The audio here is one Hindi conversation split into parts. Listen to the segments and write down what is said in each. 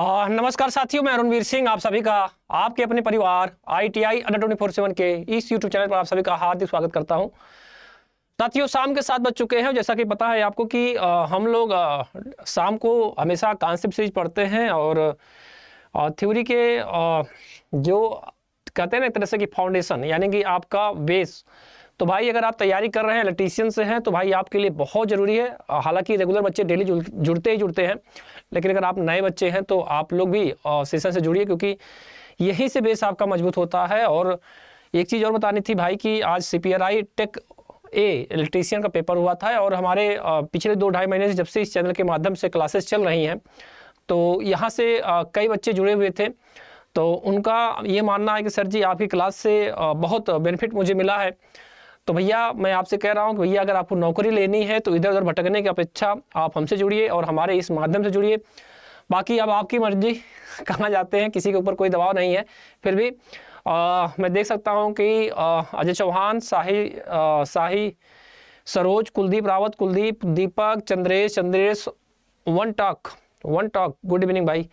नमस्कार साथियों मैं अरुणवीर सिंह आप सभी का आपके अपने परिवार I T I under twenty four seven के इस यूट्यूब चैनल पर आप सभी का हार्दिक स्वागत करता हूं साथियों शाम के साथ बज चुके हैं जैसा कि पता है आपको कि हम लोग शाम को हमेशा कॉन्सेप्ट सीरीज पढ़ते हैं और थ्योरी के जो कहते हैं ना एक तरह से कि फाउंडेशन यानी कि आपका बेस तो भाई अगर आप तैयारी कर रहे हैं इलेक्ट्रीशियन से हैं तो भाई आपके लिए बहुत ज़रूरी है हालांकि रेगुलर बच्चे डेली जुड़ते ही जुड़ते हैं लेकिन अगर आप नए बच्चे हैं तो आप लोग भी सेशन से जुड़िए क्योंकि यहीं से बेस आपका मजबूत होता है और एक चीज़ और बतानी थी भाई कि आज C P R I tech A electrician का पेपर हुआ था और हमारे पिछले दो ढाई महीने से जब से इस चैनल के माध्यम से क्लासेस चल रही हैं तो यहाँ से कई बच्चे जुड़े हुए थे तो उनका ये मानना है कि सर जी आपकी क्लास से बहुत बेनिफिट मुझे मिला है तो भैया मैं आपसे कह रहा हूँ कि भैया अगर आपको नौकरी लेनी है तो इधर उधर भटकने की अपेक्षा आप हमसे जुड़िए और हमारे इस माध्यम से जुड़िए बाकी अब आपकी मर्जी कहाँ जाते हैं किसी के ऊपर कोई दबाव नहीं है फिर भी आ, मैं देख सकता हूँ कि Ajay Chauhan Shahi Shahi Saroj Kuldeep Rawat Kuldeep Deepak Chandresh Chandresh one talk one talk good evening भाई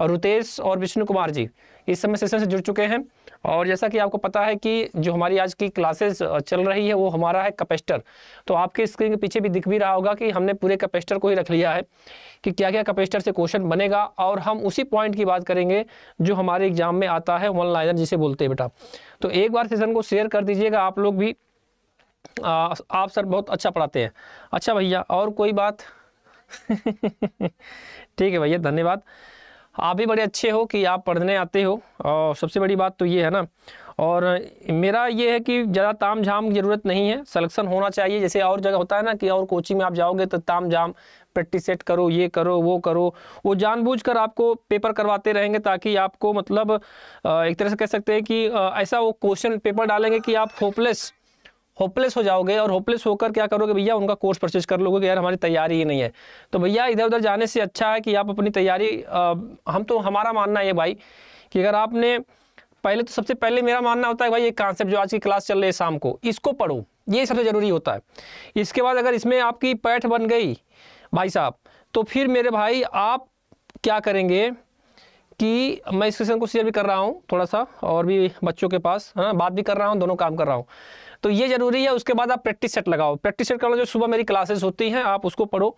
रुतेश और विष्णु कुमार जी इस समय सेशन से जुड़ चुके हैं और जैसा कि आपको पता है कि जो हमारी आज की क्लासेस चल रही है वो हमारा है कैपेसिटर तो आपके स्क्रीन के पीछे भी दिख भी रहा होगा कि हमने पूरे कैपेसिटर को ही रख लिया है कि क्या क्या कैपेसिटर से क्वेश्चन बनेगा और हम उसी पॉइंट की बात करेंगे जो हमारे एग्जाम में आता है वन लाइनर जिसे बोलते हैं बेटा तो एक बार सेशन को शेयर कर दीजिएगा आप लोग भी आ, आप सर बहुत अच्छा पढ़ाते हैं अच्छा भैया और कोई बात ठीक है भैया धन्यवाद आप भी बड़े अच्छे हो कि आप पढ़ने आते हो और सबसे बड़ी बात तो ये है ना और मेरा ये है कि ज़्यादा ताम झाम की ज़रूरत नहीं है सलेक्शन होना चाहिए जैसे और जगह होता है ना कि और कोचिंग में आप जाओगे तो ताम झाम प्रैक्टिस सेट करो ये करो वो करो वो जानबूझकर आपको पेपर करवाते रहेंगे ताकि आपको मतलब एक तरह से कह सकते हैं कि ऐसा वो क्वेश्चन पेपर डालेंगे कि आप होपलेस होपलेस हो जाओगे और होपलेस होकर क्या करोगे भैया उनका कोर्स परचेज कर लोगे कि यार हमारी तैयारी ही नहीं है तो भैया इधर उधर जाने से अच्छा है कि आप अपनी तैयारी हम तो हमारा मानना है भाई कि अगर आपने पहले तो सबसे पहले मेरा मानना होता है भाई ये कॉन्सेप्ट जो आज की क्लास चल रही है शाम को इसको पढ़ो ये सबसे ज़रूरी होता है इसके बाद अगर इसमें आपकी पैठ बन गई भाई साहब तो फिर मेरे भाई आप क्या करेंगे कि मैं इस क्वेश्चन को शेयर भी कर रहा हूँ थोड़ा सा और भी बच्चों के पास ना हाँ, बात भी कर रहा हूँ दोनों काम कर रहा हूँ तो ये जरूरी है उसके बाद आप प्रैक्टिस सेट लगाओ प्रैक्टिस सेट करो जो सुबह मेरी क्लासेस होती हैं आप उसको पढ़ो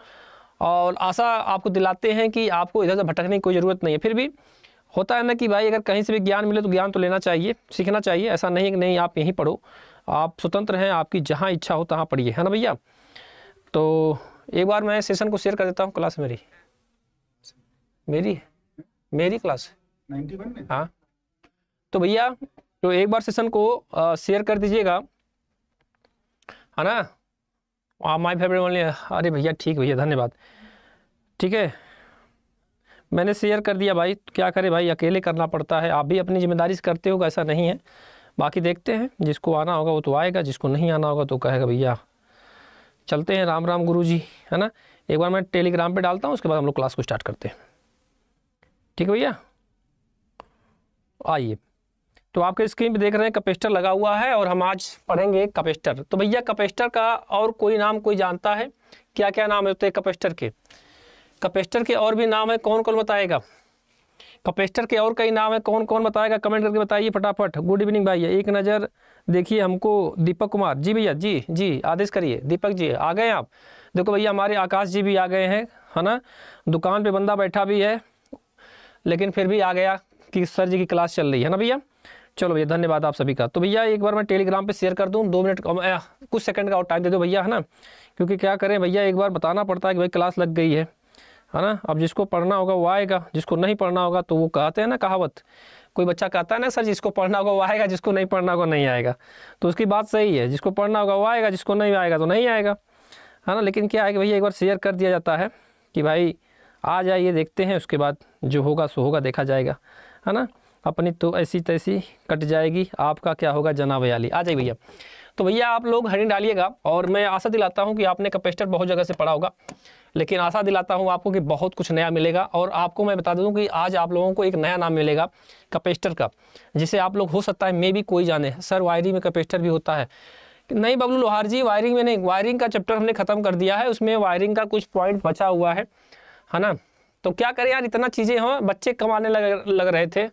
और आशा आपको दिलाते हैं कि आपको इधर उधर भटकने की कोई ज़रूरत नहीं है फिर भी होता है ना कि भाई अगर कहीं से भी ज्ञान मिले तो ज्ञान तो लेना चाहिए सीखना चाहिए ऐसा नहीं कि नहीं आप यहीं पढ़ो आप स्वतंत्र हैं आपकी जहाँ इच्छा हो तहाँ पढ़िए है ना भैया तो एक बार मैं सेशन को शेयर कर देता हूँ क्लास मेरी मेरी मेरी क्लास हाँ तो भैया तो एक बार सेशन को शेयर कर दीजिएगा है ना माई फेवरेट ओनली अरे भैया ठीक भैया धन्यवाद ठीक है मैंने शेयर कर दिया भाई क्या करे भाई अकेले करना पड़ता है आप भी अपनी जिम्मेदारी से करते हो ऐसा नहीं है बाकी देखते हैं जिसको आना होगा वो तो आएगा जिसको नहीं आना होगा तो कहेगा भैया चलते हैं राम राम गुरु जी है ना एक बार मैं टेलीग्राम पे डालता हूँ उसके बाद हम लोग क्लास को स्टार्ट करते हैं ठीक है भैया आइए तो आपके स्क्रीन पे देख रहे हैं कैपेसिटर लगा हुआ है और हम आज पढ़ेंगे कैपेसिटर तो भैया कैपेसिटर का और कोई नाम कोई जानता है क्या क्या नाम होते हैं कैपेसिटर के कैपेसिटर के और भी नाम है कौन कौन बताएगा कैपेसिटर के और कई नाम है कौन कौन बताएगा कमेंट करके बताइए फटाफट गुड इवनिंग भैया एक नज़र देखिए हमको दीपक कुमार जी भैया जी जी आदेश करिए दीपक जी आ गए आप देखो भैया हमारे आकाश जी भी आ गए हैं है ना दुकान पे बंदा बैठा भी है लेकिन फिर भी आ गया कि सर जी की क्लास चल रही है ना भैया चलो भैया धन्यवाद आप सभी का तो भैया एक बार मैं टेलीग्राम पे शेयर कर दूँ दो मिनट कुछ सेकंड का और टाइम दे दो भैया है ना क्योंकि क्या करें भैया एक बार बताना पड़ता है कि भाई क्लास लग गई है है ना अब जिसको पढ़ना होगा वो आएगा जिसको नहीं पढ़ना होगा तो वो कहते हैं ना कहावत कोई बच्चा कहता है ना सर जिसको पढ़ना होगा वो आएगा जिसको नहीं पढ़ना होगा नहीं आएगा तो उसकी बात सही है जिसको पढ़ना होगा वो आएगा जिसको नहीं आएगा तो नहीं आएगा है ना लेकिन क्या है कि भैया एक बार शेयर कर दिया जाता है कि भाई आ जाइए देखते हैं उसके बाद जो होगा सो होगा देखा जाएगा है ना अपनी तो ऐसी तैसी कट जाएगी आपका क्या होगा जना बयाली आ जाए भैया तो भैया आप लोग हरी डालिएगा और मैं आशा दिलाता हूँ कि आपने कपेस्टर बहुत जगह से पढ़ा होगा लेकिन आशा दिलाता हूँ आपको कि बहुत कुछ नया मिलेगा और आपको मैं बता दूँ कि आज आप लोगों को एक नया नाम मिलेगा कपेस्टर का जिसे आप लोग हो सकता है मे भी कोई जाने सर वायरिंग में कपेस्टर भी होता है नहीं बबलू लोहार जी वायरिंग में नहीं वायरिंग का चैप्टर हमने ख़त्म कर दिया है उसमें वायरिंग का कुछ पॉइंट बचा हुआ है है ना तो क्या करें यार इतना चीज़ें हों हाँ, बच्चे कमाने लग लग रहे थे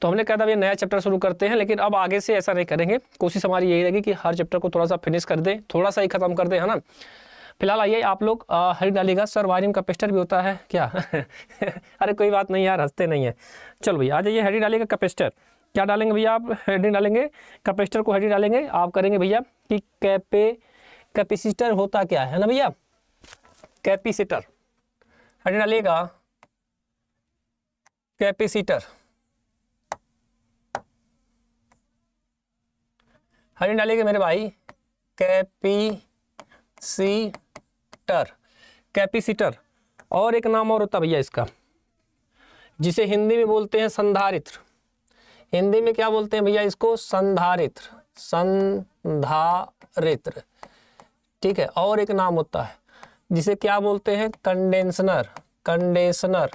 तो हमने कहा था ये नया चैप्टर शुरू करते हैं लेकिन अब आगे से ऐसा नहीं करेंगे कोशिश हमारी यही रहेगी कि हर चैप्टर को थोड़ा सा फिनिश कर दें थोड़ा सा ही खत्म कर दें है ना फिलहाल आइए आप लोग हरी का सर का कैपेसिटर भी होता है क्या अरे कोई बात नहीं यार हंसते नहीं है चलो भैया आ जाइए हरी का कैपेसिटर क्या डालेंगे भैया आप हेडिंग डालेंगे कैपेसिटर को हेडिंग डालेंगे आप करेंगे भैया कि कैपे कैपेसिटर होता क्या है ना भैया कैपेसिटर हेडिंग डालिएगा कैपेसिटर हरी डालिए मेरे भाई कैपीसीटर कैपीसीटर और एक नाम और होता भैया इसका जिसे हिंदी में बोलते हैं संधारित्र हिंदी में क्या बोलते हैं भैया इसको संधारित्र संधारित्र ठीक है और एक नाम होता है जिसे क्या बोलते हैं कंडेंसनर कंडेंसनर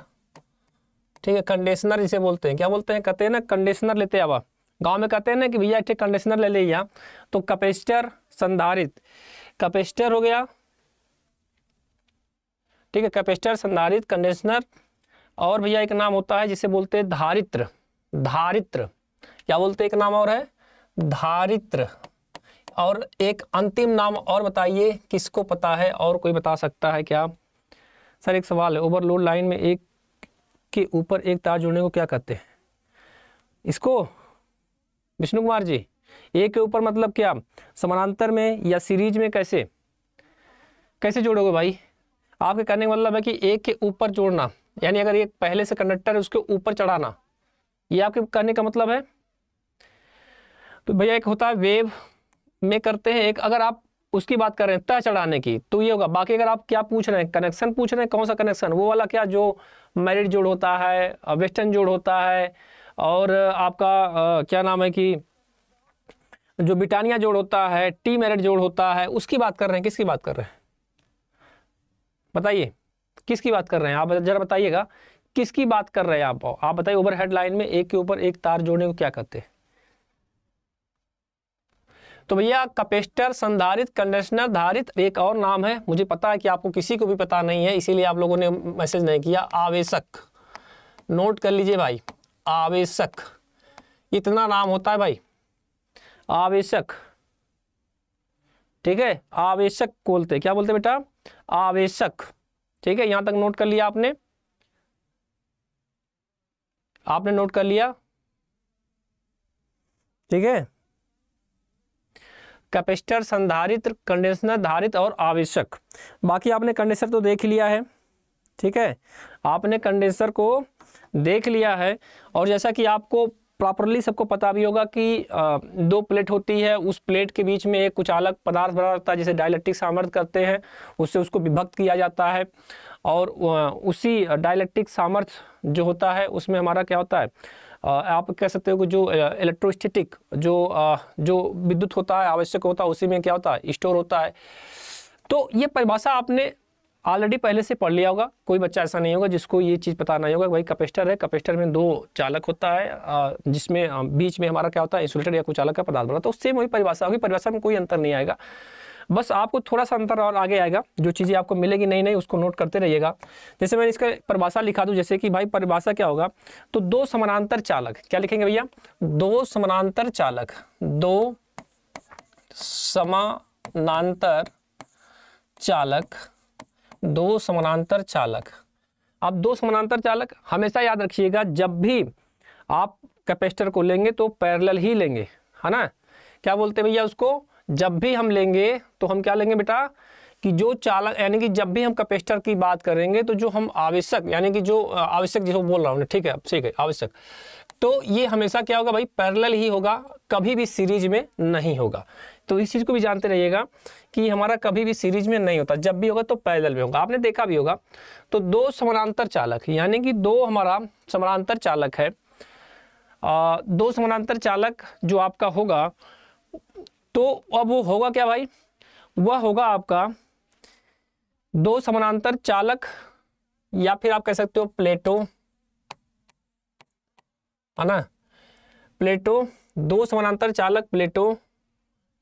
ठीक है कंडेंसनर जिसे बोलते हैं क्या बोलते हैं कहते हैं ना कंडेंसनर लेते आवा गांव में कहते हैं ना कि भैया एक कंडीशनर ले लिया तो कैपेसिटर संधारित कैपेसिटर हो गया ठीक है कैपेसिटर संधारित कंडीशनर और भैया एक नाम होता है जिसे बोलते हैं धारित्र धारित्र क्या बोलते एक नाम और है धारित्र और एक अंतिम नाम और बताइए किसको पता है और कोई बता सकता है क्या सर एक सवाल है ओवरलोड लाइन में एक के ऊपर एक तार जुड़ने को क्या कहते हैं इसको विष्णु कुमार जी एक के ऊपर मतलब क्या समानांतर में या सीरीज में कैसे कैसे जोड़ोगे भाई आपके कहने का मतलब है कि एक के ऊपर जोड़ना यानी अगर ये पहले से कंडक्टर है उसके ऊपर चढ़ाना ये आपके कहने का मतलब है तो भैया एक होता है वेव में करते हैं एक अगर आप उसकी बात कर रहे हैं तय चढ़ाने की तो ये होगा बाकी अगर आप क्या पूछ रहे हैं कनेक्शन पूछ रहे हैं कौन सा कनेक्शन वो वाला क्या जो मैरिड जोड़ होता है वेस्टर्न जोड़ होता है और आपका क्या नाम है कि जो बिटानिया जोड़ होता है टी मेरिट जोड़ होता है उसकी बात कर रहे हैं किसकी बात कर रहे हैं बताइए किसकी बात कर रहे हैं आप जरा बताइएगा किसकी बात कर रहे हैं आप आप बताइए ओवर हेड लाइन में एक के ऊपर एक तार जोड़ने को क्या कहते हैं तो भैया कपेस्टर संधारित कंडेशनर धारित एक और नाम है मुझे पता है कि आपको किसी को भी पता नहीं है इसीलिए आप लोगों ने मैसेज नहीं किया आवेशक नोट कर लीजिए भाई आवेशक इतना नाम होता है भाई आवेशक ठीक है आवेशक बोलते क्या बोलते बेटा आवेशक ठीक है यहां तक नोट कर लिया आपने आपने नोट कर लिया ठीक है कैपेसिटर संधारित्र कंडेंसर धारित और आवेशक बाकी आपने कंडेंसर तो देख लिया है ठीक है आपने कंडेंसर को देख लिया है और जैसा कि आपको प्रॉपरली सबको पता भी होगा कि दो प्लेट होती है उस प्लेट के बीच में एक कुछ अलग पदार्थ बना रहता है जिसे डायलैक्ट्रिक सामर्थ्य करते हैं उससे उसको विभक्त किया जाता है और उसी डायलेक्ट्रिक सामर्थ्य जो होता है उसमें हमारा क्या होता है आप कह सकते हो कि जो इलेक्ट्रोस्टेटिक जो जो विद्युत होता है आवश्यक होता है उसी में क्या होता है स्टोर होता है तो ये परिभाषा आपने ऑलरेडी पहले से पढ़ लिया होगा कोई बच्चा ऐसा नहीं होगा जिसको ये चीज़ पता नहीं होगा भाई कपेस्टर है कपेस्टर में दो चालक होता है जिसमें बीच में हमारा क्या होता है इंसुलेटर या कुछ चालक का पदार्थ बना तो सेम वही परिभाषा होगी परिभाषा में कोई अंतर नहीं आएगा बस आपको थोड़ा सा अंतर और आगे आएगा जो चीज़ें आपको मिलेगी नहीं नहीं उसको नोट करते रहिएगा जैसे मैं इसका परिभाषा लिखा दूँ जैसे कि भाई परिभाषा क्या होगा तो दो समानांतर चालक क्या लिखेंगे भैया दो समानांतर चालक दो समानांतर चालक दो समानांतर चालक अब दो समानांतर चालक हमेशा याद रखिएगा जब भी आप कैपेसिटर को लेंगे तो पैरेलल ही लेंगे है ना क्या बोलते हैं भैया उसको जब भी हम लेंगे तो हम क्या लेंगे बेटा कि जो चालक यानी कि जब भी हम कैपेसिटर की बात करेंगे तो जो हम आवश्यक यानी कि जो आवश्यक जिसको बोल रहा हूँ ठीक है ठीक है आवश्यक तो ये हमेशा क्या होगा भाई पैरेलल ही होगा कभी भी सीरीज में नहीं होगा तो इस चीज़ को भी जानते रहिएगा कि हमारा कभी भी सीरीज में नहीं होता जब भी होगा तो पैदल में होगा आपने देखा भी होगा तो दो समानांतर चालक यानी कि दो हमारा समानांतर चालक है आ, दो समानांतर चालक जो आपका होगा तो अब वो होगा क्या भाई वह होगा आपका दो समानांतर चालक या फिर आप कह सकते हो प्लेटो है ना प्लेटो दो समानांतर चालक प्लेटो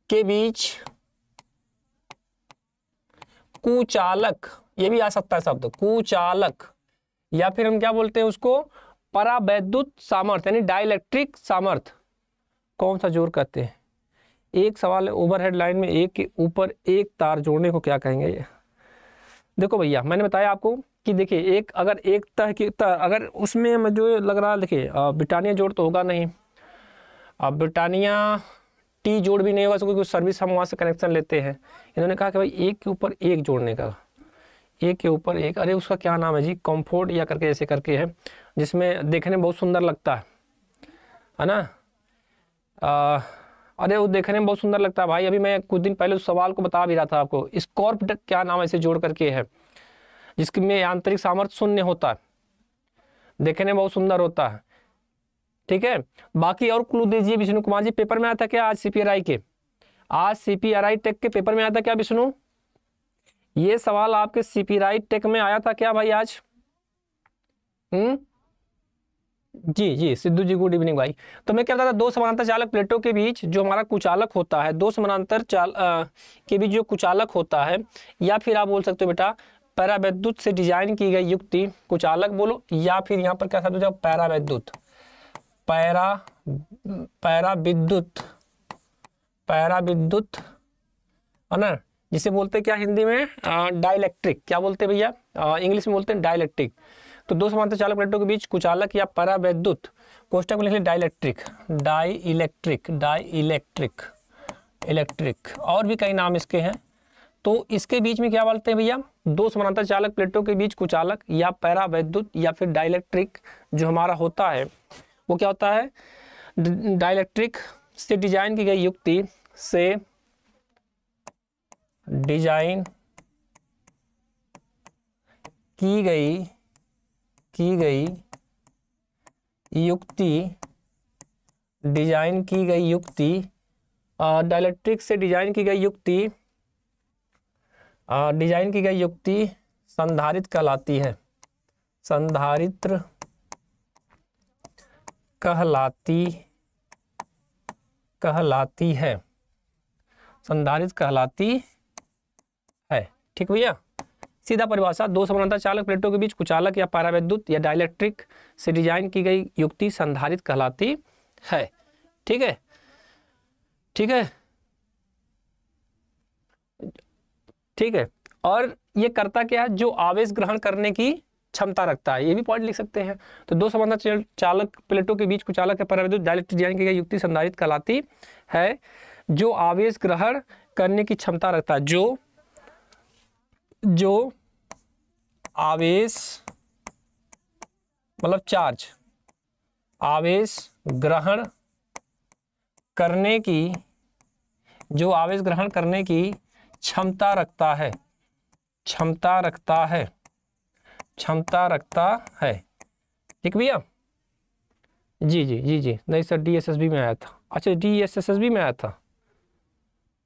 के बीच कुचालक ये भी आ सकता है शब्द कुचालक या फिर हम क्या बोलते हैं उसको परावैद्युत सामर्थ यानी डायलेक्ट्रिक सामर्थ कौन सा जोर कहते हैं एक सवाल है ओवरहेड लाइन में एक के ऊपर एक तार जोड़ने को क्या कहेंगे ये देखो भैया मैंने बताया आपको कि देखिए एक अगर एक तह की तह अगर उसमें जो लग रहा है देखिए ब्रिटानिया जोड़ तो होगा नहीं अब ब्रिटानिया टी जोड़ भी नहीं होगा क्योंकि सर्विस हम वहाँ से कनेक्शन लेते हैं इन्होंने कहा कि भाई एक के ऊपर एक जोड़ने का एक के ऊपर एक अरे उसका क्या नाम है जी कम्फोर्ट या करके ऐसे करके है जिसमें देखने बहुत सुंदर लगता है है ना आ, अरे वो देखने में बहुत सुंदर लगता है भाई अभी मैं कुछ दिन पहले उस सवाल को बता भी रहा था आपको स्कॉर्प क्या नाम ऐसे जोड़ करके है जिसमें आंतरिक सामर्थ्य शून्य होता है देखने में बहुत सुंदर होता है ठीक है बाकी और क्लू दीजिए विष्णु कुमार जी पेपर में आया था क्या आज सीपीआरआई के आज सीपीआरआई टेक के पेपर में आया था क्या विष्णु ये सवाल आपके सीपीआरआई टेक में आया था क्या भाई आज हम्म जी जी सिद्धू जी गुड इवनिंग भाई तो मैं क्या बताता दो समानांतर चालक प्लेटों के बीच जो हमारा कुचालक होता है दो समानांतर चाल आ, के बीच जो कुचालक होता है या फिर आप बोल सकते हो बेटा पैरावैद्युत से डिजाइन की गई युक्ति कुचालक बोलो या फिर यहाँ पर क्या शब्द हो जाएगा पैरा पैरा विद्युत पैरा विद्युत है ना जिसे बोलते क्या हिंदी में डाइलेक्ट्रिक क्या बोलते हैं भैया इंग्लिश में बोलते हैं डाइलेक्ट्रिक तो दो समांतर चालक प्लेटों के बीच कुचालक या पैरा वैद्युत कोष्टक में लिख लिया dielectric dielectric dielectric electric और भी कई नाम इसके हैं तो इसके बीच में क्या बोलते हैं भैया दो समानांतर चालक प्लेटों के बीच कुचालक या पैरा वैद्युत या फिर डाइलेक्ट्रिक जो हमारा होता है वो क्या होता है डायलैक्ट्रिक से डिजाइन की गई युक्ति से डिजाइन की गई की गई युक्ति डिजाइन की गई युक्ति डायलेक्ट्रिक से डिजाइन की गई युक्ति डिजाइन की गई युक्ति संधारित कहलाती है संधारित्र कहलाती कहलाती है संधारित कहलाती है ठीक भैया सीधा परिभाषा दो समानता चालक प्लेटों के बीच कुचालक या पारावैद्युत या डायलैक्ट्रिक से डिजाइन की गई युक्ति संधारित कहलाती है ठीक है ठीक है ठीक है और ये करता क्या है जो आवेश ग्रहण करने की क्षमता रखता है ये भी पॉइंट लिख सकते हैं तो दो समानता चालक प्लेटों के बीच कुचालक के परिवर्तित की युक्ति संधारित कहलाती है जो आवेश ग्रहण करने की क्षमता रखता है जो जो आवेश मतलब चार्ज आवेश ग्रहण करने की जो आवेश ग्रहण करने की क्षमता रखता है क्षमता रखता है क्षमता रखता है ठीक भैया जी जी जी जी नहीं sir D S S B में आया था अच्छा D S S S B में आया था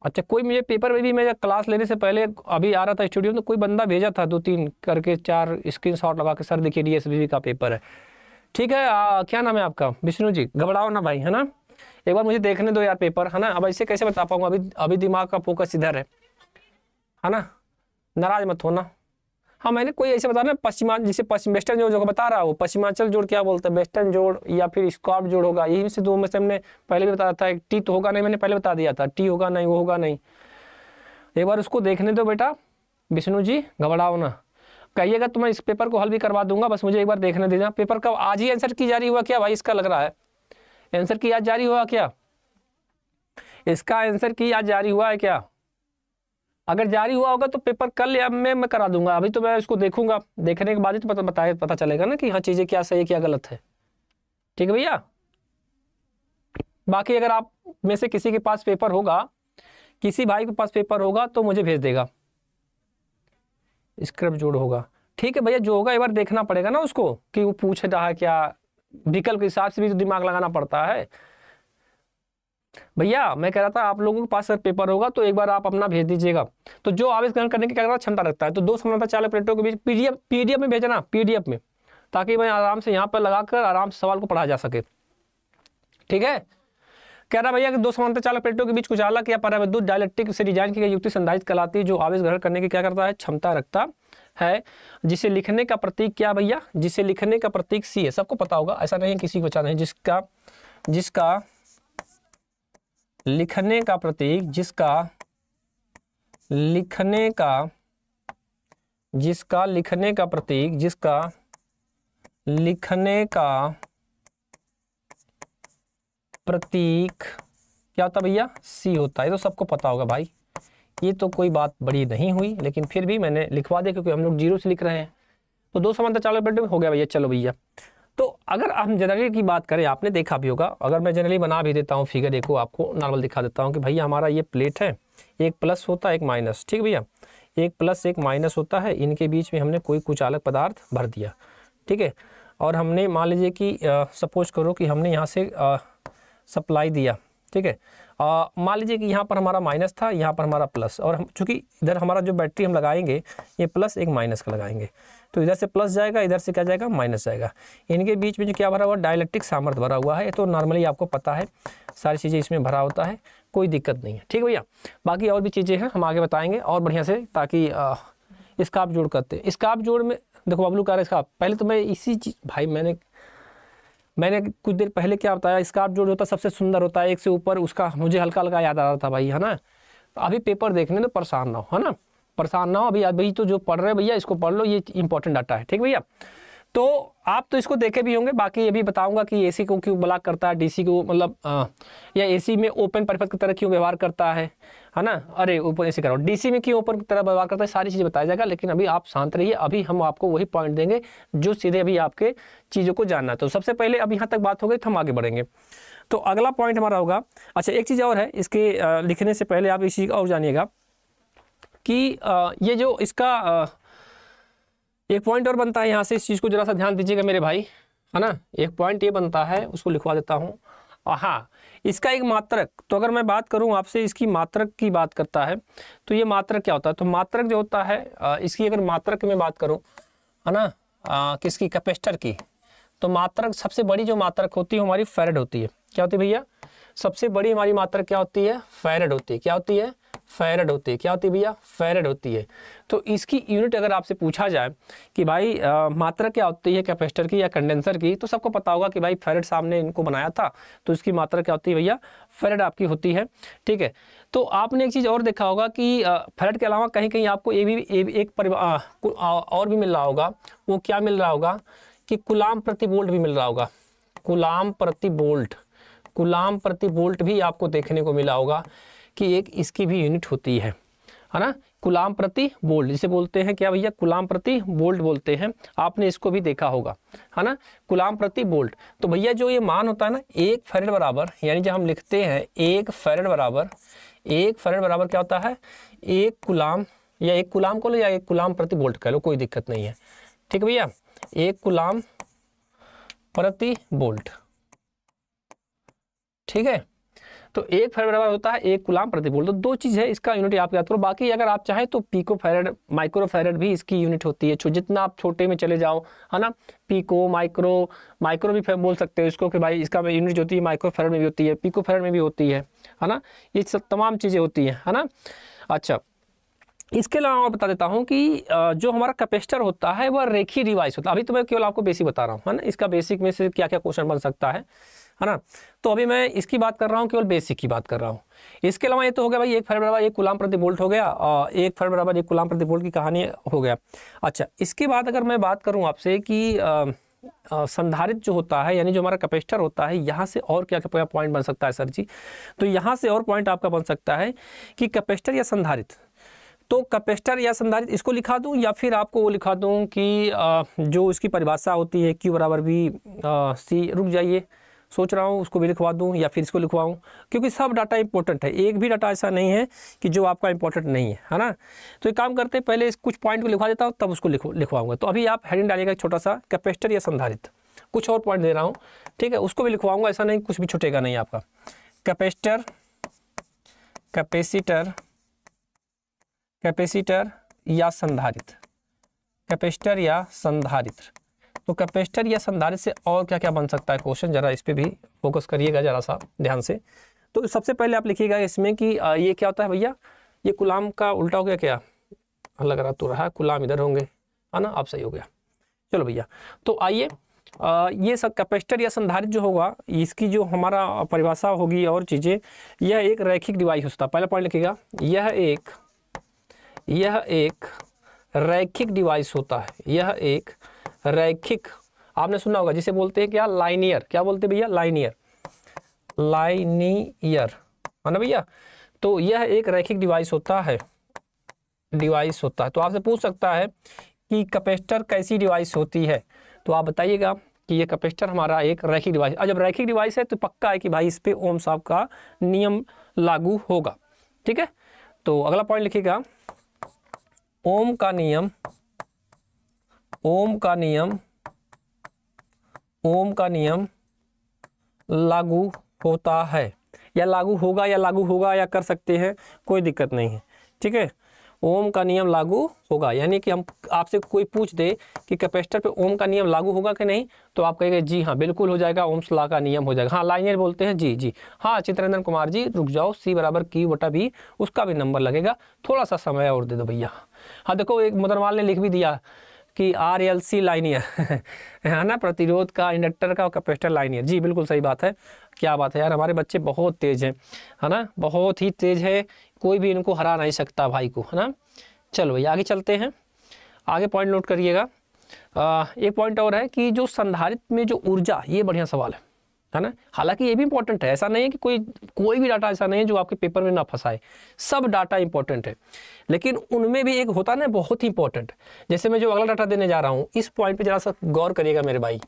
अच्छा कोई मुझे पेपर में भी मैं क्लास लेने से पहले अभी आ रहा था स्टूडियो में तो कोई बंदा भेजा था दो तीन करके चार स्क्रीन शॉट लगा के सर देखिए डी का पेपर है ठीक है आ, क्या नाम है आपका विष्णु जी घबराओ ना भाई है ना एक बार मुझे देखने दो यार पेपर है ना अब ऐसे कैसे बता पाऊंगा अभी अभी दिमाग का फोकस इधर है है ना नाराज मत होना हाँ मैंने कोई ऐसे बता रहा पश्चिमा जैसे पश्चिम वेस्टर्न जोड़ जो बता रहा हूँ पश्चिमांचल जोड़ क्या बोलते हैं वेस्टर्न जोड़ या फिर स्कॉप जोड़ होगा यही से दो में से हमने पहले भी बताया था टी तो होगा नहीं मैंने पहले बता दिया था टी होगा नहीं वो होगा नहीं एक बार उसको देखने दो बेटा विष्णु जी घबराओ ना कहिएगा तो मैं इस पेपर को हल भी करवा दूंगा बस मुझे एक बार देखने देना पेपर का आज ही आंसर की जारी हुआ क्या भाई इसका लग रहा है आंसर की आज जारी हुआ क्या इसका आंसर की आज जारी हुआ है क्या अगर जारी हुआ होगा तो पेपर कल या मैं मैं करा दूंगा अभी तो मैं इसको देखूंगा देखने के बाद ही तो पता बताए पता चलेगा ना कि हाँ चीज़ें क्या सही है क्या गलत है ठीक है भैया बाकी अगर आप में से किसी के पास पेपर होगा किसी भाई के पास पेपर होगा तो मुझे भेज देगा स्क्रिप्ट जोड़ होगा ठीक है भैया जो होगा एक बार देखना पड़ेगा ना उसको कि वो पूछ रहा है क्या विकल्प के हिसाब से भी तो दिमाग लगाना पड़ता है भैया मैं कह रहा था आप लोगों के पास अगर पेपर होगा तो एक बार आप अपना भेज दीजिएगा तो जो आवेश ग्रहण करने की क्या क्षमता रखता है तो दो समानता चालक प्लेटों के बीच पीडीएफ पीडीएफ में भेजना पीडीएफ में ताकि मैं आराम से यहाँ पर लगाकर आराम से सवाल को पढ़ा जा सके ठीक है कह रहा भैया कि दो समानता चालक प्लेटों के बीच अलग या पराविद्युत डायलेक्ट्रिक से डिजाइन की युक्ति संधारित कराती है जो आवेश ग्रहण करने की क्या करता है क्षमता रखता है जिसे लिखने का प्रतीक क्या भैया जिसे लिखने का प्रतीक सी है सबको पता होगा ऐसा नहीं किसी को पता नहीं जिसका जिसका लिखने का प्रतीक जिसका लिखने का जिसका लिखने का प्रतीक जिसका लिखने का प्रतीक क्या होता भैया सी होता है तो सबको पता होगा भाई ये तो कोई बात बड़ी नहीं हुई लेकिन फिर भी मैंने लिखवा दिया क्योंकि हम लोग जीरो से लिख रहे हैं तो दो समानता चालू हो गया भैया चलो भैया तो अगर हम जनरली की बात करें आपने देखा भी होगा अगर मैं जनरली बना भी देता हूँ फिगर देखो को आपको नॉर्मल दिखा देता हूँ कि भैया हमारा ये प्लेट है एक प्लस होता है एक माइनस ठीक भैया एक प्लस एक माइनस होता है इनके बीच में हमने कोई कुचालक पदार्थ भर दिया ठीक है और हमने मान लीजिए कि सपोज करो कि हमने यहाँ से सप्लाई दिया ठीक है मान लीजिए कि यहाँ पर हमारा माइनस था यहाँ पर हमारा प्लस और हम चूँकि इधर हमारा जो बैटरी हम लगाएंगे ये प्लस एक माइनस का लगाएंगे तो इधर से प्लस जाएगा इधर से क्या जाएगा माइनस जाएगा इनके बीच में जो क्या भरा हुआ डायलेक्ट्रिक सामर्थ भरा हुआ है तो नॉर्मली आपको पता है सारी चीज़ें इसमें भरा होता है कोई दिक्कत नहीं है ठीक भैया बाकी और भी चीज़ें हैं हम आगे बताएँगे और बढ़िया से ताकि इसका आप जोड़ करते इसका आप जोड़ में देखो बबलू कह रहा इसका पहले तो मैं इसी चीज़ भाई मैंने मैंने कुछ देर पहले क्या बताया स्कार्फ जो होता है सबसे सुंदर होता है एक से ऊपर उसका मुझे हल्का हल्का याद आ रहा था भाई है ना तो अभी पेपर देखने तो परेशान ना हो है ना परेशान ना हो अभी अभी तो जो पढ़ रहे हैं भैया इसको पढ़ लो ये इंपॉर्टेंट डाटा है ठीक भैया तो आप तो इसको देखे भी होंगे बाकी ये भी बताऊंगा कि एसी को क्यों ब्लॉक करता है डीसी को मतलब या एसी में ओपन परिपथ की तरह क्यों व्यवहार करता है है ना अरे ओपन एसी करो डीसी में क्यों ओपन की तरह व्यवहार करता है सारी चीज़ें बताया जाएगा लेकिन अभी आप शांत रहिए अभी हम आपको वही पॉइंट देंगे जो सीधे अभी आपके चीज़ों को जानना तो सबसे पहले अब यहाँ तक बात हो गई तो हम आगे बढ़ेंगे तो अगला पॉइंट हमारा होगा अच्छा एक चीज़ और है इसके लिखने से पहले आप इसी और जानिएगा कि ये जो इसका एक पॉइंट और बनता है यहाँ से इस चीज़ को जरा सा ध्यान दीजिएगा मेरे भाई है ना एक पॉइंट ये बनता है उसको लिखवा देता हूँ हाँ इसका एक मात्रक तो अगर मैं बात करूँ आपसे इसकी मात्रक की बात करता है तो ये मात्रक क्या होता है तो मात्रक जो होता है इसकी अगर मात्रक में बात करूँ है ना किसकी कैपेस्टर की तो मात्रक सबसे बड़ी जो मात्रक होती है हमारी फेरेड होती है क्या होती है भैया सबसे बड़ी हमारी मात्रक क्या होती है फेरेड होती है क्या होती है फेरेड होती है क्या होती है भैया फेरेड होती है तो इसकी यूनिट अगर आपसे पूछा जाए कि भाई आ, मात्रा क्या होती है कैपेसिटर की या कंडेंसर की तो सबको पता होगा कि भाई फेरेड सामने इनको बनाया था तो इसकी मात्रा क्या होती है भैया फेरेड आपकी होती है ठीक है तो आपने एक चीज़ और देखा होगा कि फेरेड के अलावा कहीं कहीं आपको ए भी ए, एक और भी मिल रहा होगा वो क्या मिल रहा होगा कि गुलाम प्रति बोल्ट भी मिल रहा होगा गुलाम प्रति बोल्ट गुलाम प्रति बोल्ट भी आपको देखने को मिला होगा कि एक इसकी भी यूनिट होती है है ना गुलाम प्रति वोल्ट जिसे बोलते हैं क्या भैया गुलाम प्रति वोल्ट बोलते हैं आपने इसको भी देखा होगा है ना गुलाम प्रति वोल्ट तो भैया जो ये मान होता है ना एक फेरेड बराबर यानी जब हम लिखते हैं एक फेरेड बराबर एक फेरेड बराबर क्या होता है एक गुलाम या एक गुलाम को लो या एक गुलाम प्रति बोल्ट कह लो कोई दिक्कत नहीं है ठीक है भैया एक गुलाम प्रति बोल्ट ठीक है तो एक फेड बराबर होता है एक गुलाम प्रतिबोल तो दो चीज़ है इसका यूनिट याद करो बाकी अगर आप चाहें तो पीको फेरेड माइक्रो फेरेड भी इसकी यूनिट होती है जितना आप छोटे में चले जाओ है ना पीको माइक्रो माइक्रो भी बोल सकते हो इसको कि भाई इसका यूनिट होती है माइक्रो फेरेड में भी होती है पीको फेरेड में भी होती है है ना ये सब तमाम चीज़ें होती है ना अच्छा इसके अलावा मैं बता देता हूँ कि जो हमारा कैपेसिटर होता है वह रेखी डिवाइस होता है अभी तो मैं केवल आपको बेसिक बता रहा हूँ है ना इसका बेसिक में से क्या क्या क्वेश्चन बन सकता है है ना तो अभी मैं इसकी बात कर रहा हूँ केवल बेसिक की बात कर रहा हूँ इसके अलावा ये तो हो गया भाई एक फर बराबर एक गुलाम प्रति वोल्ट हो गया और एक फर बराबर एक गुलाम प्रति वोल्ट की कहानी हो गया अच्छा इसके बाद अगर मैं बात करूँ आपसे कि संधारित जो होता है यानी जो हमारा कैपेसिटर होता है यहाँ से और क्या क्या पॉइंट बन सकता है सर जी तो यहाँ से और पॉइंट आपका बन सकता है कि कैपेसिटर या संधारित तो कैपेसिटर या संधारित इसको लिखा दूं या फिर आपको वो लिखा दूं कि जो इसकी परिभाषा होती है क्यू बराबर भी सी रुक जाइए सोच रहा हूँ उसको भी लिखवा दूँ या फिर इसको लिखवाऊँ क्योंकि सब डाटा इंपॉर्टेंट है एक भी डाटा ऐसा नहीं है कि जो आपका इंपॉर्टेंट नहीं है है ना तो एक काम करते हैं पहले इस कुछ पॉइंट को लिखवा देता हूँ तब उसको लिखवाऊंगा तो अभी आप हेडिंग डालिएगा छोटा सा कैपेस्टर या संधारित कुछ और पॉइंट दे रहा हूँ ठीक है उसको भी लिखवाऊंगा ऐसा नहीं कुछ भी छुटेगा नहीं आपका कैपेस्टर कैपेसिटर कैपेसिटर या संधारित कैपेसिटर या संधारित्र तो कैपेसिटर या संधारित्र से और क्या क्या बन सकता है क्वेश्चन जरा इस पर भी फोकस करिएगा जरा सा ध्यान से तो सबसे पहले आप लिखिएगा इसमें कि ये क्या होता है भैया ये गुलाम का उल्टा हो गया क्या लग रहा तो रहा गुलाम इधर होंगे है ना आप सही हो गया चलो भैया तो आइए ये सब कैपेसिटर या संधारित जो होगा इसकी जो हमारा परिभाषा होगी और चीज़ें यह एक रैखिक डिवाइस होता है पहला पॉइंट लिखिएगा यह एक यह एक रैखिक डिवाइस होता है यह एक रैखिक आपने सुना होगा जिसे बोलते हैं क्या लाइनियर क्या बोलते भैया लाइनियर लाइनियर है ना भैया तो यह एक रैखिक डिवाइस होता है डिवाइस होता है तो आपसे पूछ सकता है कि कैपेसिटर कैसी डिवाइस होती है तो आप बताइएगा कि यह कैपेसिटर हमारा एक रैखिक डिवाइस जब रैखिक डिवाइस है तो पक्का है कि भाई इस पर ओम साहब का नियम लागू होगा ठीक है तो अगला पॉइंट लिखिएगा ओम का नियम ओम का नियम ओम का नियम लागू होता है या लागू होगा या लागू होगा या कर सकते हैं कोई दिक्कत नहीं है ठीक है ओम का नियम लागू होगा यानी कि हम आपसे कोई पूछ दे कि कैपेसिटर पे ओम का नियम लागू होगा कि नहीं तो आप कहेंगे जी हाँ बिल्कुल हो जाएगा ओम्स लॉ का नियम हो जाएगा हाँ लाइनियर बोलते हैं जी जी हाँ चित्रंजन कुमार जी रुक जाओ सी बराबर की वटा भी उसका भी नंबर लगेगा थोड़ा सा समय और दे दो भैया हाँ देखो एक मदरवाल ने लिख भी दिया कि आर एल सी लाइनियर है ना प्रतिरोध का इंडक्टर का और कैपेसिटर लाइनियर जी बिल्कुल सही बात है क्या बात है यार हमारे बच्चे बहुत तेज़ हैं है ना बहुत ही तेज़ है कोई भी इनको हरा नहीं सकता भाई को है ना चलो भैया आगे चलते हैं आगे पॉइंट नोट करिएगा एक पॉइंट और है कि जो संधारित में जो ऊर्जा ये बढ़िया सवाल है है ना हालांकि ये भी इंपॉर्टेंट है ऐसा नहीं है कि कोई कोई भी डाटा ऐसा नहीं है जो आपके पेपर में ना फंसाए सब डाटा इंपॉर्टेंट है लेकिन उनमें भी एक होता ना बहुत ही इंपॉर्टेंट जैसे मैं जो अगला डाटा देने जा रहा हूँ इस पॉइंट पे जरा सा गौर करिएगा मेरे भाई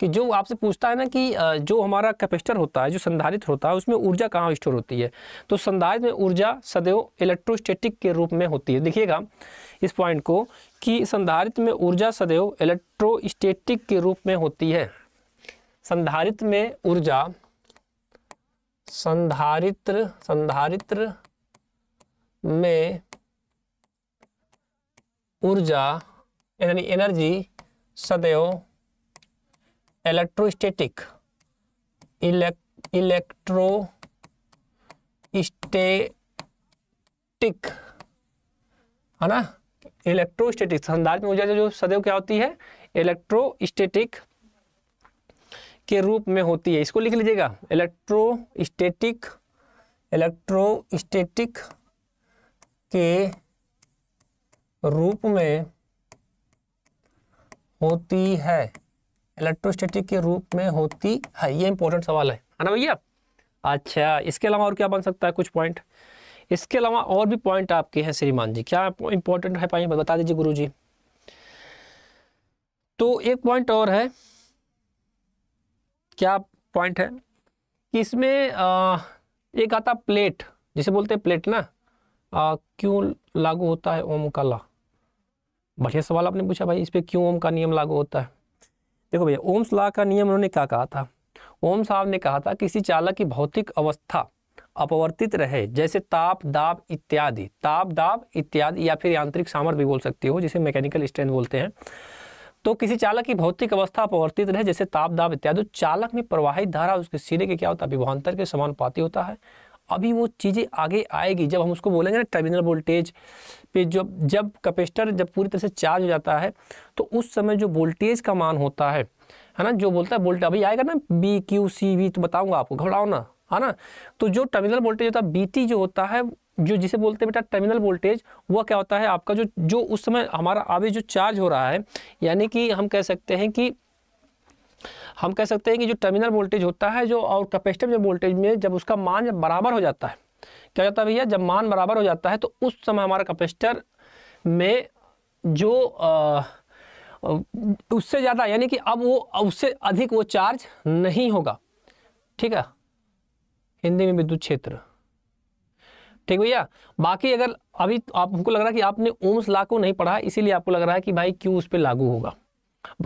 कि जो आपसे पूछता है ना कि जो हमारा कैपेसिटर होता है जो संधारित होता है उसमें ऊर्जा कहाँ स्टोर होती है तो संधारित में ऊर्जा सदैव इलेक्ट्रोस्टेटिक के रूप में होती है देखिएगा इस पॉइंट को कि संधारित में ऊर्जा सदैव इलेक्ट्रोस्टेटिक के रूप में होती है संधारित्र में ऊर्जा संधारित्र संधारित्र में ऊर्जा यानी एनर्जी सदैव इलेक्ट्रोस्टैटिक इलेक्ट्रो स्टेटिक है ना इलेक्ट्रोस्टैटिक संधारित में ऊर्जा जो सदैव क्या होती है इलेक्ट्रोस्टैटिक के रूप में होती है इसको लिख लीजिएगा इलेक्ट्रोस्टेटिक इलेक्ट्रोस्टेटिक के रूप में होती है इलेक्ट्रोस्टेटिक के रूप में होती है ये इंपॉर्टेंट सवाल है है ना भैया अच्छा इसके अलावा और क्या बन सकता है कुछ पॉइंट इसके अलावा और भी पॉइंट आपके हैं श्रीमान जी क्या इंपॉर्टेंट है पाई बता दीजिए गुरु जी तो एक पॉइंट और है क्या पॉइंट है कि इसमें आ, एक आता प्लेट जिसे बोलते हैं प्लेट ना आ, क्यों लागू होता है ओम का ला बढ़िया सवाल आपने पूछा भाई इस पर क्यों ओम का नियम लागू होता है देखो भैया ओम्स ला का नियम उन्होंने क्या कहा था ओम साहब ने कहा था किसी चालक की भौतिक अवस्था अपवर्तित रहे जैसे ताप दाब इत्यादि ताप दाब इत्यादि या फिर यांत्रिक सामर्थ्य भी बोल सकती हो जिसे मैकेनिकल स्ट्रेंथ बोलते हैं तो किसी चालक की भौतिक अवस्था अपवर्तित रहे जैसे ताप दाब इत्यादि तो चालक में प्रवाहित धारा उसके सिरे के क्या होता है विभवान्तर के समानुपाती होता है अभी वो चीज़ें आगे आएगी जब हम उसको बोलेंगे ना टर्मिनल वोल्टेज पे जब जब कैपेसिटर जब पूरी तरह से चार्ज हो जाता है तो उस समय जो वोल्टेज का मान होता है है ना जो बोलता है वोल्टेज अभी आएगा ना बी क्यू सी वी तो बताऊंगा आपको घबराओ ना है ना तो जो टर्मिनल वोल्टेज होता है बी जो होता है जो जिसे बोलते हैं बेटा टर्मिनल वोल्टेज वह क्या होता है आपका जो जो उस समय हमारा आवेश जो चार्ज हो रहा है यानी कि हम कह सकते हैं कि हम कह सकते हैं कि जो टर्मिनल वोल्टेज होता है जो और कैपेसिटर जो वोल्टेज में जब उसका मान जब बराबर हो जाता है क्या जाता है भैया जब मान बराबर हो जाता है तो उस समय हमारा कैपेसिटर में जो आ, उससे ज़्यादा यानी कि अब वो उससे अधिक वो चार्ज नहीं होगा ठीक है हिंदी में विद्युत क्षेत्र ठीक भैया बाकी अगर अभी आपको लग रहा है कि आपने ओम्स ला को नहीं पढ़ा इसीलिए आपको लग रहा है कि भाई क्यों उस पर लागू होगा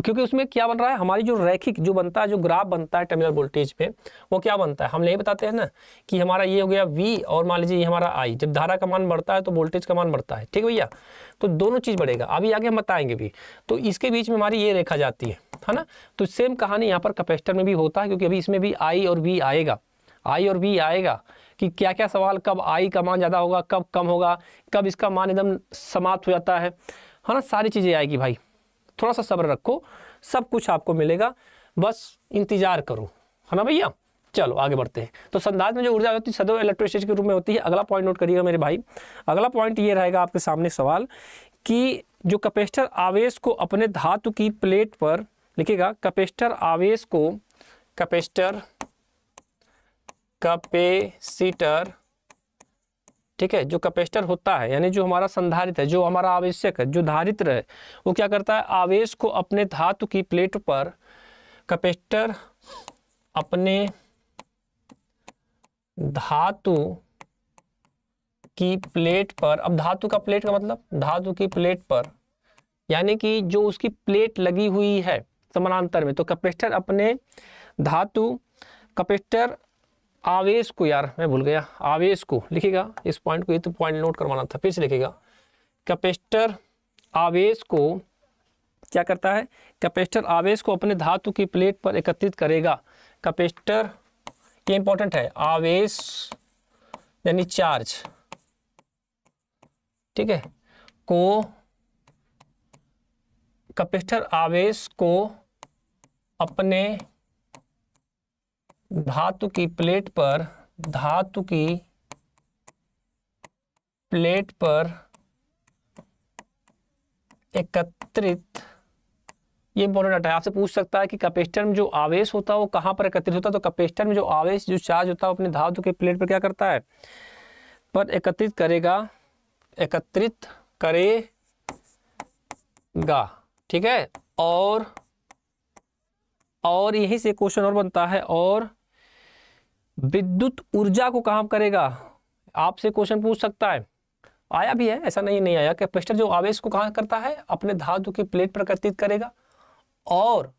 क्योंकि उसमें क्या बन रहा है हमारी जो रैखिक जो बनता है जो ग्राफ बनता है टर्मिनल वोल्टेज पे वो क्या बनता है हम यही बताते हैं ना कि हमारा ये हो गया V और मान लीजिए ये हमारा I जब धारा का मान बढ़ता है तो वोल्टेज का मान बढ़ता है ठीक है भैया तो दोनों चीज़ बढ़ेगा अभी आगे हम बताएंगे भी तो इसके बीच में हमारी ये रेखा जाती है है ना तो सेम कहानी यहाँ पर कैपेसिटर में भी होता है क्योंकि अभी इसमें भी आई और वी आएगा आई और वी आएगा कि क्या क्या सवाल कब आई का मान ज़्यादा होगा कब कम होगा कब इसका मान एकदम समाप्त हो जाता है है हाँ ना सारी चीज़ें आएगी भाई थोड़ा सा सब्र रखो सब कुछ आपको मिलेगा बस इंतज़ार करो है ना भैया चलो आगे बढ़ते हैं तो संदाज में जो ऊर्जा होती है सदैव इलेक्ट्रोस्टेट के रूप में होती है अगला पॉइंट नोट करिएगा मेरे भाई अगला पॉइंट ये रहेगा आपके सामने सवाल कि जो कैपेसिटर आवेश को अपने धातु की प्लेट पर लिखिएगा कैपेसिटर आवेश को कैपेसिटर कैपेसिटर ठीक है जो कैपेसिटर होता है यानी जो हमारा संधारित है जो हमारा आवश्यक है जो धारित है वो क्या करता है आवेश को अपने धातु की प्लेट पर कैपेसिटर अपने धातु की प्लेट पर अब धातु का प्लेट का मतलब धातु की प्लेट पर यानी कि जो उसकी प्लेट लगी हुई है समानांतर में तो कैपेसिटर अपने धातु कैपेसिटर आवेश को यार मैं भूल गया आवेश को लिखेगा इस पॉइंट को ये तो पॉइंट नोट करवाना था फिर से लिखेगा कैपेसिटर आवेश को क्या करता है कैपेसिटर आवेश को अपने धातु की प्लेट पर एकत्रित करेगा कैपेसिटर ये इंपॉर्टेंट है आवेश यानी चार्ज ठीक है को कैपेसिटर आवेश को अपने धातु की प्लेट पर धातु की प्लेट पर एकत्रित ये इंपॉर्टेंट डाटा है आपसे पूछ सकता है कि कैपेसिटर में जो आवेश होता है वो कहां पर एकत्रित होता है तो कैपेसिटर में जो आवेश जो चार्ज होता है अपने धातु के प्लेट पर क्या करता है पर एकत्रित करेगा एकत्रित करेगा ठीक है और और यहीं से क्वेश्चन और बनता है और विद्युत ऊर्जा को काम करेगा आपसे क्वेश्चन पूछ सकता है आया भी है ऐसा नहीं नहीं आया कैपेसिटर जो आवेश को कहाँ करता है अपने धातु की प्लेट पर एकत्रित करेगा और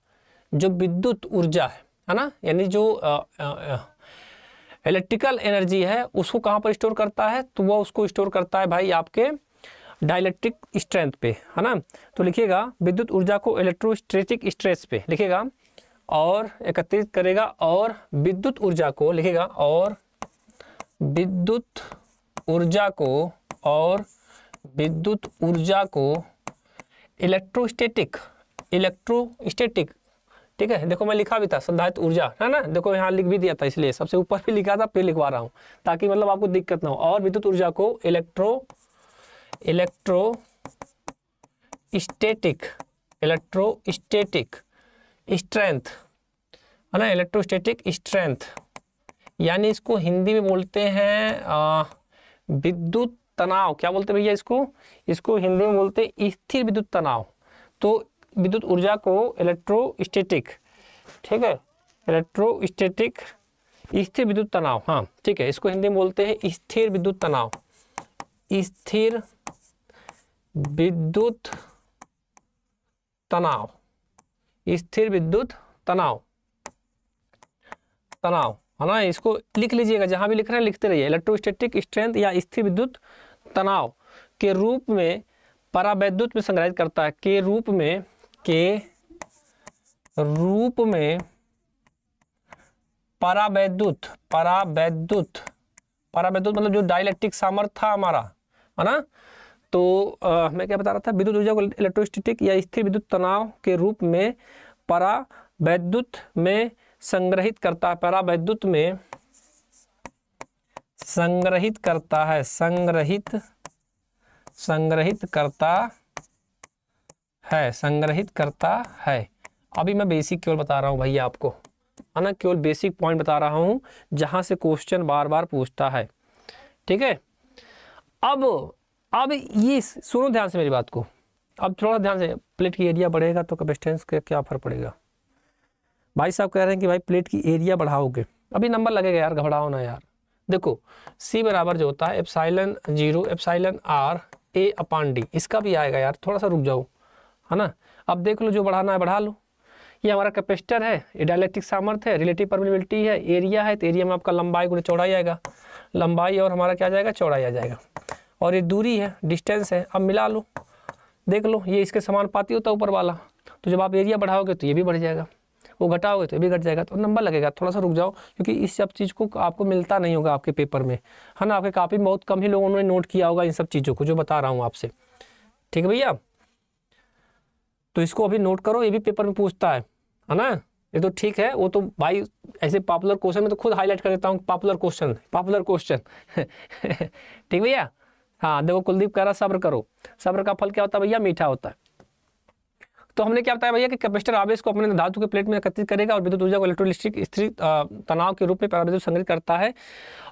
जो विद्युत ऊर्जा है है ना यानी जो इलेक्ट्रिकल एनर्जी है उसको कहाँ पर स्टोर करता है तो वह उसको स्टोर करता है भाई आपके डायलेक्ट्रिक स्ट्रेंथ पे है ना तो लिखिएगा विद्युत ऊर्जा को इलेक्ट्रोस्ट्रेटिक स्ट्रेस पे लिखिएगा और एकत्रित करेगा और विद्युत ऊर्जा को लिखेगा और विद्युत ऊर्जा को और विद्युत ऊर्जा को इलेक्ट्रोस्टैटिक इलेक्ट्रोस्टैटिक ठीक है देखो मैं लिखा भी था संधारित ऊर्जा है ना देखो यहाँ लिख भी दिया था इसलिए सबसे ऊपर भी लिखा था फिर लिखवा रहा हूँ ताकि मतलब आपको दिक्कत ना हो और विद्युत ऊर्जा को electro electrostatic electrostatic strength है ना इलेक्ट्रोस्टैटिक स्ट्रेंथ यानी इसको हिंदी में बोलते हैं विद्युत तनाव क्या बोलते भैया इसको इसको हिंदी में बोलते स्थिर विद्युत तनाव तो विद्युत ऊर्जा को इलेक्ट्रोस्टैटिक ठीक है इलेक्ट्रोस्टैटिक स्थिर विद्युत तनाव हाँ ठीक है इसको हिंदी में बोलते हैं स्थिर विद्युत तनाव स्थिर विद्युत तनाव स्थिर विद्युत तनाव तनाव है ना इसको लिख लीजिएगा जहां भी लिख रहे हैं लिखते रहिए इलेक्ट्रोस्टैटिक स्ट्रेंथ या स्थिर विद्युत तनाव के रूप में परावैद्युत में संग्रहित करता है के रूप में के रूप में परावैद्युत परावैद्युत परावैद्युत मतलब जो डायलेक्ट्रिक सामर्थ्य था हमारा है ना तो आ, मैं क्या बता रहा था विद्युत ऊर्जा को इलेक्ट्रोस्टिटिक या स्थिर विद्युत तनाव के रूप में परा वैद्युत में संग्रहित करता है परा वैद्युत में संग्रहित करता है संग्रहित संग्रहित करता है संग्रहित करता है अभी मैं बेसिक केवल बता रहा हूँ भैया आपको है ना केवल बेसिक पॉइंट बता रहा हूँ जहाँ से क्वेश्चन बार बार पूछता है ठीक है अब अब ये सुनो ध्यान से मेरी बात को अब थोड़ा ध्यान से प्लेट की एरिया बढ़ेगा तो कैपेसिटेंस का क्या फर्क पड़ेगा भाई साहब कह रहे हैं कि भाई प्लेट की एरिया बढ़ाओगे अभी नंबर लगेगा यार घबराओ ना यार देखो सी बराबर जो होता है epsilon zero epsilon R A upon D इसका भी आएगा यार थोड़ा सा रुक जाओ है ना अब देख लो जो बढ़ाना है बढ़ा लो ये हमारा कैपेसिटर है ये डायलेक्ट्रिक सामर्थ्य है रिलेटिव परमिबिलिटी है एरिया है तो एरिया में आपका लंबाई गुड़े चौड़ाई आएगा लंबाई और हमारा क्या जाएगा चौड़ाई आ जाएगा और ये दूरी है डिस्टेंस है अब मिला लो देख लो ये इसके पाती होता तो है ऊपर वाला तो जब आप एरिया बढ़ाओगे तो ये भी बढ़ जाएगा वो घटाओगे तो ये भी घट जाएगा तो नंबर लगेगा थोड़ा सा रुक जाओ क्योंकि इस सब चीज़ को आपको मिलता नहीं होगा आपके पेपर में है ना आपके काफ़ी बहुत कम ही लोगों ने नोट किया होगा इन सब चीज़ों को जो बता रहा हूँ आपसे ठीक है भैया तो इसको अभी नोट करो ये भी पेपर में पूछता है है ना ये तो ठीक है वो तो भाई ऐसे पॉपुलर क्वेश्चन में तो खुद हाईलाइट कर देता हूँ पॉपुलर क्वेश्चन पॉपुलर क्वेश्चन ठीक भैया हाँ देखो कुलदीप कह रहा सब्र करो सब्र का फल क्या होता है भैया मीठा होता है तो हमने क्या बताया भैया कि कैपेसिटर आवेश को अपने धातु के प्लेट में एकत्रित करेगा और विद्युत ऊर्जा को इलेक्ट्रोलिस्टिक स्थिर तनाव के रूप में पैराविद्युत संग्रहित करता है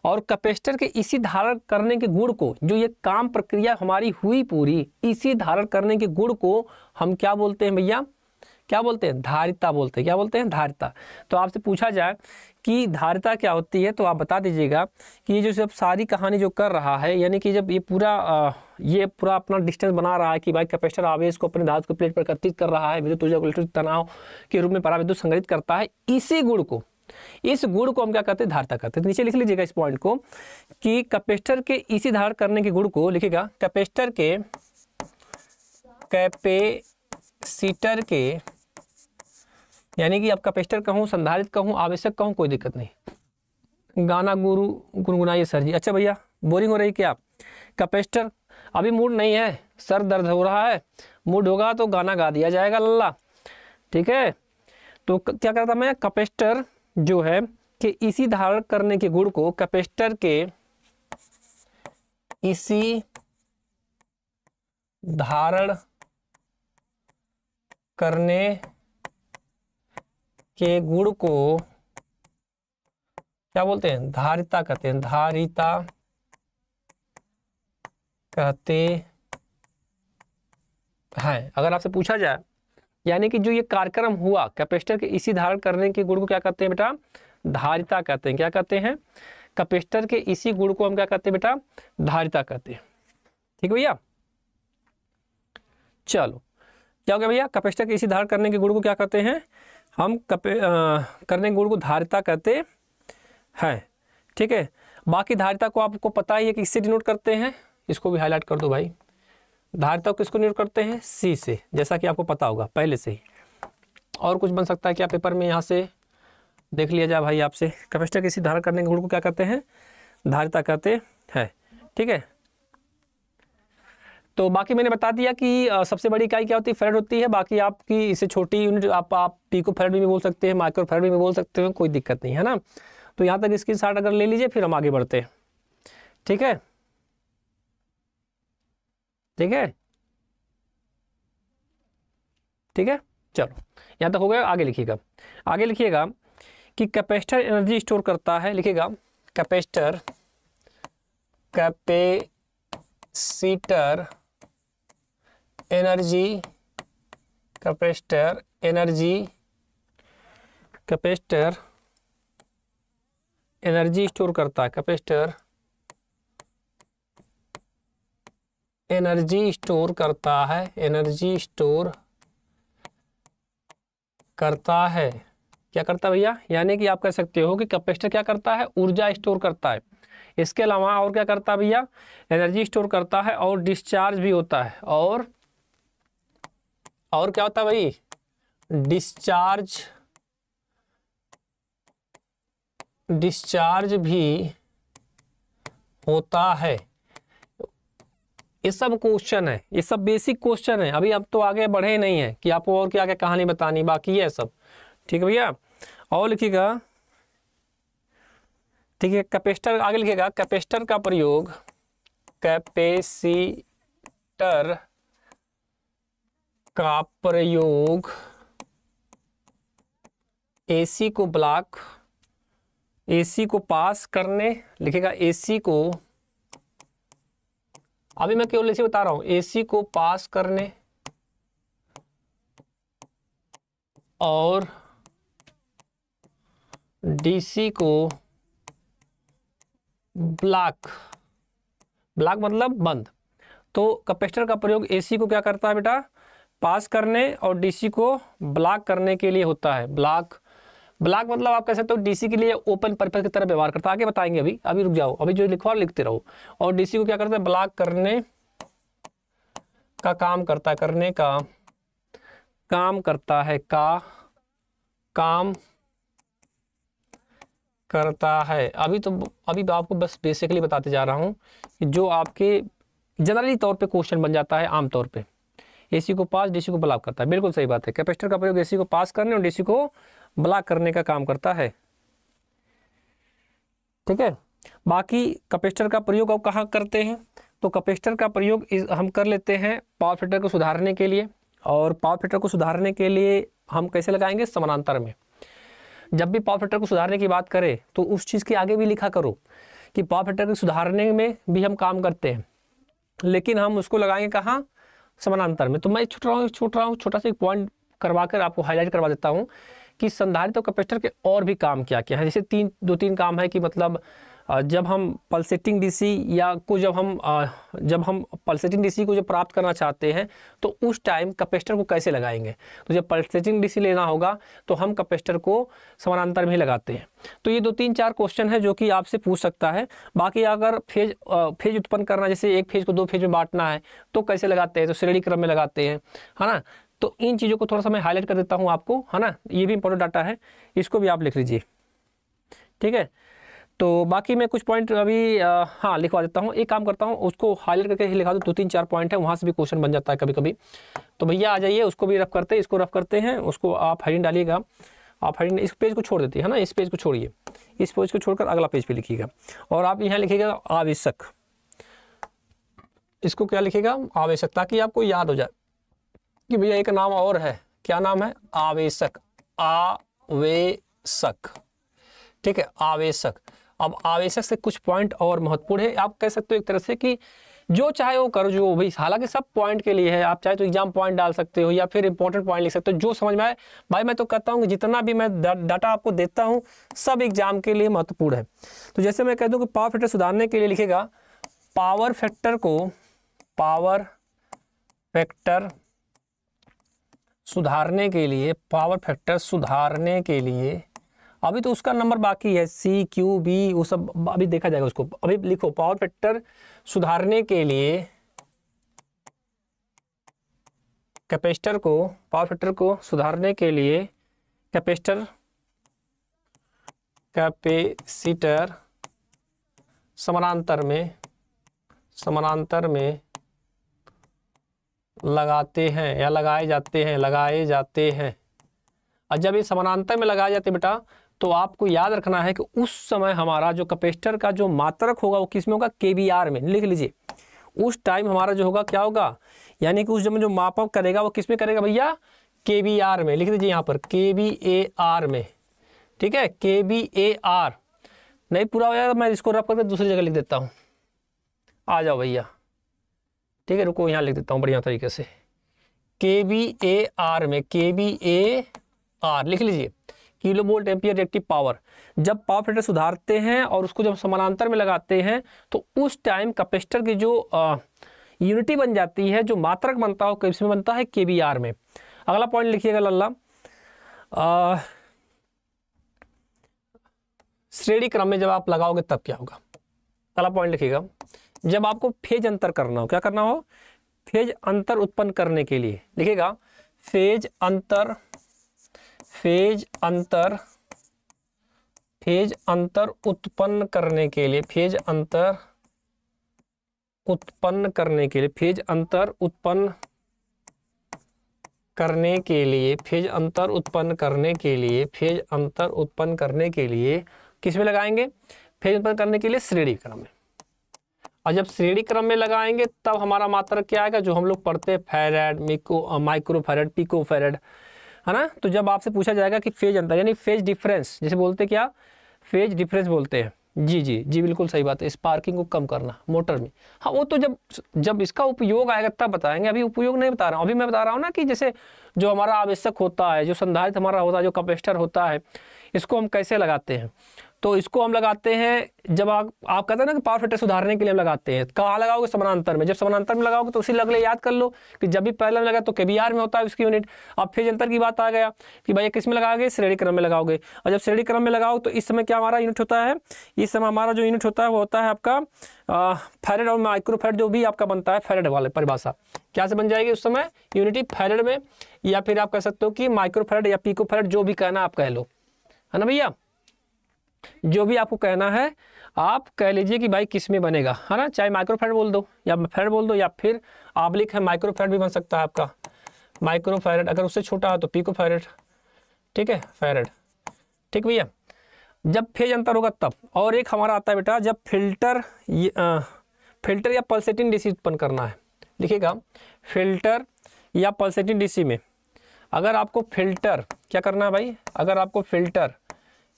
और कैपेसिटर के इसी धारण करने के गुण को जो ये काम प्रक्रिया हमारी हुई पूरी इसी धारण करने के गुण को हम क्या बोलते हैं भैया क्या बोलते हैं धारिता बोलते हैं क्या बोलते हैं धारिता तो आपसे पूछा जाए कि धारिता क्या होती है तो आप बता दीजिएगा कि ये जो सब सारी कहानी जो कर रहा है यानी कि जब ये पूरा आ, ये पूरा अपना डिस्टेंस बना रहा है कि भाई कैपेसिटर आवेश को अपने धातु को प्लेट पर एकत्रित कर रहा है विद्युत ऊर्जा को इलेक्ट्रिक तनाव के रूप में पराविद्युत संग्रहित करता है इसी गुण को इस गुण को हम क्या कहते हैं धारता कहते हैं नीचे लिख लीजिएगा इस पॉइंट को कि कैपेसिटर के इसी धार करने के गुण को लिखेगा कैपेसिटर के कैपेसिटर के यानी कि आप कैपेसिटर कहूँ संधारित कहूँ आवश्यक कहूँ कोई दिक्कत नहीं गाना गुरु गुनगुनाइए सर जी अच्छा भैया बोरिंग हो रही क्या कैपेसिटर अभी मूड नहीं है सर दर्द हो रहा है मूड होगा तो गाना गा दिया जाएगा लल्ला ठीक है तो क्या करता मैं कैपेसिटर जो है कि इसी धारण करने के गुण को कैपेसिटर के इसी धारण करने के गुण को क्या बोलते हैं धारिता कहते हैं धारिता कहते हैं अगर आपसे पूछा जाए यानी कि जो ये कार्यक्रम हुआ कैपेसिटर के इसी धारण करने के गुण को क्या कहते हैं बेटा धारिता कहते हैं क्या कहते हैं कैपेसिटर के इसी गुण को हम क्या कहते हैं बेटा धारिता कहते हैं ठीक है भैया चलो क्या हो गया भैया कैपेसिटर के इसी धारण करने के गुण को क्या कहते हैं हम कपे आ, करने गुण को धारिता कहते हैं ठीक है बाकी धारिता को आपको पता ही है कि इससे डिनोट करते हैं इसको भी हाईलाइट कर दो भाई धारिता को किसको डिनोट करते हैं सी से जैसा कि आपको पता होगा पहले से ही और कुछ बन सकता है क्या पेपर में यहाँ से देख लिया जाए भाई आपसे कैपेसिटर किसी धारण करने के गुण को क्या कहते हैं धारिता कहते हैं ठीक है तो बाकी मैंने बता दिया कि सबसे बड़ी इकाई क्या होती है फेरेड होती है बाकी आपकी इससे छोटी यूनिट आप आप पीको फेरेड भी, बोल सकते हैं माइक्रो फेरेड भी, बोल सकते हैं कोई दिक्कत नहीं है ना तो यहाँ तक इसकी साठ अगर ले लीजिए फिर हम आगे बढ़ते हैं ठीक है ठीक है ठीक है चलो यहाँ तक हो गया आगे लिखिएगा आगे लिखिएगा कि कैपेस्टर एनर्जी स्टोर करता है लिखिएगा capacitor capacitor energy capacitor energy capacitor energy store करता है कैपेसिटर एनर्जी स्टोर करता है एनर्जी स्टोर करता है क्या करता है भैया यानी कि आप कह सकते हो कि कैपेसिटर क्या करता है ऊर्जा स्टोर करता है इसके अलावा और क्या करता है भैया एनर्जी स्टोर करता है और डिस्चार्ज भी होता है और और क्या होता है भाई डिस्चार्ज डिस्चार्ज भी होता है ये सब क्वेश्चन है ये सब बेसिक क्वेश्चन है अभी अब तो आगे बढ़े नहीं है कि आपको और क्या क्या कहानी बतानी बाकी है सब ठीक है भैया और लिखिएगा ठीक है कैपेसिटर आगे लिखिएगा कैपेसिटर का प्रयोग कैपेसिटर का प्रयोग एसी को ब्लॉक एसी को पास करने लिखेगा एसी को अभी मैं केवल ऐसे बता रहा हूं एसी को पास करने और डीसी को ब्लॉक ब्लॉक मतलब बंद तो कैपेसिटर का प्रयोग एसी को क्या करता है बेटा पास करने और डीसी को ब्लॉक करने के लिए होता है ब्लॉक ब्लॉक मतलब आप कह सकते हो डीसी के लिए ओपन पर्पज की तरह व्यवहार करता है आगे बताएंगे अभी अभी रुक जाओ अभी जो लिखो और लिखते रहो और डीसी को क्या करता है ब्लॉक करने का काम करता है करने का काम करता है का काम करता है अभी तो अभी तो आपको बस बेसिकली बताते जा रहा हूँ जो आपके जनरली तौर पे क्वेश्चन बन जाता है आमतौर पे एसी को पास डीसी को ब्लॉक करता है बिल्कुल सही बात है कैपेसिटर का प्रयोग एसी को पास करने और डीसी को ब्लॉक करने का काम करता है ठीक है बाकी कैपेसिटर का प्रयोग अब कहाँ करते हैं तो कैपेसिटर का प्रयोग हम कर लेते हैं पावर फिल्टर को सुधारने के लिए और पावर फिल्टर को सुधारने के लिए हम कैसे लगाएंगे समानांतर में जब भी पावर फिल्टर को सुधारने की बात करें तो उस चीज़ के आगे भी लिखा करो कि पावर फिल्टर को सुधारने में भी हम काम करते हैं लेकिन हम उसको लगाएंगे कहाँ समानांतर में तो मैं छूट रहा हूँ छूट रहा हूँ छोटा सा एक पॉइंट करवा कर आपको हाईलाइट करवा देता हूँ कि संधारित्र और कैपेसिटर के और भी काम क्या क्या है जैसे तीन दो तीन काम है कि मतलब जब हम पल्सेटिंग डीसी या को जब हम जब हम पल्सेटिंग डीसी को जब प्राप्त करना चाहते हैं तो उस टाइम कैपेसिटर को कैसे लगाएंगे तो जब पल्सेटिंग डीसी लेना होगा तो हम कैपेसिटर को समानांतर में लगाते हैं तो ये दो तीन चार क्वेश्चन है जो कि आपसे पूछ सकता है बाकी अगर फेज फेज उत्पन्न करना जैसे एक फेज को दो फेज में बांटना है तो कैसे लगाते हैं तो श्रेणी क्रम में लगाते हैं है ना तो इन चीज़ों को थोड़ा सा मैं हाईलाइट कर देता हूँ आपको है ना ये भी इंपॉर्टेंट डाटा है इसको भी आप लिख लीजिए ठीक है तो बाकी मैं कुछ पॉइंट अभी हाँ लिखवा देता हूँ एक काम करता हूँ उसको हाईलाइट करके ही लिखा दो दो तीन चार पॉइंट है वहाँ से भी क्वेश्चन बन जाता है कभी कभी तो भैया आ जाइए उसको भी रफ करते हैं इसको रफ करते हैं उसको आप हेडिंग डालिएगा आप हेडिंग इस पेज को छोड़ देती है ना इस पेज को छोड़िए इस पेज को छोड़कर अगला पेज पर लिखिएगा और आप यहाँ लिखिएगा आवश्यक इसको क्या लिखेगा आवश्यक ताकि आपको याद हो जाए कि भैया एक नाम और है क्या नाम है आवेशक आवेशक ठीक है आवेशक अब आवेशक से कुछ पॉइंट और महत्वपूर्ण है आप कह सकते हो एक तरह से कि जो चाहे वो करो जो भाई हालांकि सब पॉइंट के लिए है आप चाहे तो एग्जाम पॉइंट डाल सकते हो या फिर इंपॉर्टेंट पॉइंट लिख सकते हो जो समझ में आए भाई मैं तो कहता हूँ कि जितना भी मैं डाटा आपको देता हूँ सब एग्जाम के लिए महत्वपूर्ण है तो जैसे मैं कह दूँ कि पावर फैक्टर सुधारने के लिए लिखेगा पावर फैक्टर को पावर फैक्टर सुधारने के लिए पावर फैक्टर सुधारने के लिए अभी तो उसका नंबर बाकी है सी क्यू बी वो सब अभी देखा जाएगा उसको अभी लिखो पावर फैक्टर सुधारने के लिए कैपेसिटर को पावर फैक्टर को सुधारने के लिए कैपेसिटर कैपेसिटर समानांतर में समानांतर में लगाते हैं या लगाए जाते हैं लगाए जाते हैं और जब ये समानांतर में लगाए जाते बेटा तो आपको याद रखना है कि उस समय हमारा जो कैपेसिटर का जो मात्रक होगा वो किस में होगा के में लिख लीजिए उस टाइम हमारा जो होगा क्या होगा यानी कि उस समय जो मापअप करेगा वो किस में करेगा भैया के में लिख दीजिए यहाँ पर के में ठीक है के नहीं पूरा हो जाएगा मैं इसको रफ करके दूसरी जगह लिख देता हूँ आ जाओ भैया ठीक है रुको यहाँ लिख देता हूँ बढ़िया तरीके से के बी ए आर में के बी ए आर लिख लीजिए kilo volt ampere reactive power जब पावर फैक्टर सुधारते हैं और उसको जब समानांतर में लगाते हैं तो उस टाइम कैपेसिटर की जो यूनिटी बन जाती है जो मात्रक बनता है वो में बनता है के में अगला पॉइंट लिखिएगा लल्ला श्रेणी क्रम में जब आप लगाओगे तब क्या होगा अगला पॉइंट लिखिएगा जब आपको फेज अंतर करना हो क्या करना हो फेज अंतर उत्पन्न करने के लिए लिखिएगा फेज अंतर फेज अंतर फेज अंतर उत्पन्न करने के लिए फेज अंतर उत्पन्न करने के लिए फेज अंतर उत्पन्न करने के लिए फेज अंतर उत्पन्न करने के लिए फेज अंतर उत्पन्न करने के लिए किस में लगाएंगे फेज उत्पन्न करने के लिए श्रेणी क्रम में और जब श्रेणी क्रम में लगाएंगे तब हमारा मात्रक क्या आएगा जो हम लोग पढ़ते हैं फेरेड मिको माइक्रो फेरेड पिको फेरेड है ना तो जब आपसे पूछा जाएगा कि फेज अंतर यानी फेज डिफरेंस जैसे बोलते क्या फेज डिफरेंस बोलते हैं जी जी जी बिल्कुल सही बात है स्पार्किंग को कम करना मोटर में हाँ वो तो जब जब इसका उपयोग आएगा तब बताएंगे अभी उपयोग नहीं बता रहा हूँ अभी मैं बता रहा हूँ ना कि जैसे जो हमारा आवश्यक होता है जो संधारित हमारा होता है जो कैपेसिटर होता है इसको हम कैसे लगाते हैं तो इसको हम लगाते हैं जब आप आप कहते हैं ना कि पावर फैक्टर सुधारने के लिए हम लगाते हैं कहाँ लगाओगे समानांतर में जब समानांतर में लगाओगे तो उसी लग याद कर लो कि जब भी पहले में लगा तो के में होता है उसकी यूनिट अब फिर अंतर की बात आ गया कि भाई किस में लगाओगे श्रेणी क्रम में लगाओगे और जब श्रेणी क्रम में लगाओ तो इस समय क्या हमारा यूनिट होता है इस समय हमारा जो यूनिट होता है वो होता है आपका फेरेड और माइक्रोफेड जो भी आपका बनता है फेरेड वाले परिभाषा क्या से बन जाएगी उस समय यूनिटी फेरेड में या फिर आप कह सकते हो कि माइक्रोफेरेड या पीकोफेरेड जो भी कहना आप कह लो है ना भैया जो भी आपको कहना है आप कह लीजिए कि भाई किस में बनेगा है ना चाहे माइक्रोफेड बोल दो या फेड बोल दो या फिर आबलिक है माइक्रोफेड भी बन सकता है आपका माइक्रोफेरेट अगर उससे छोटा हो तो पीको फेरेट ठीक है फेरेट ठीक भैया जब फेज अंतर होगा तब और एक हमारा आता है बेटा जब फिल्टर फिल्टर या पल्सेटिन डीसी उत्पन्न करना है लिखिएगा फिल्टर या पल्सेटिन डीसी में अगर आपको फिल्टर क्या करना है भाई अगर आपको फिल्टर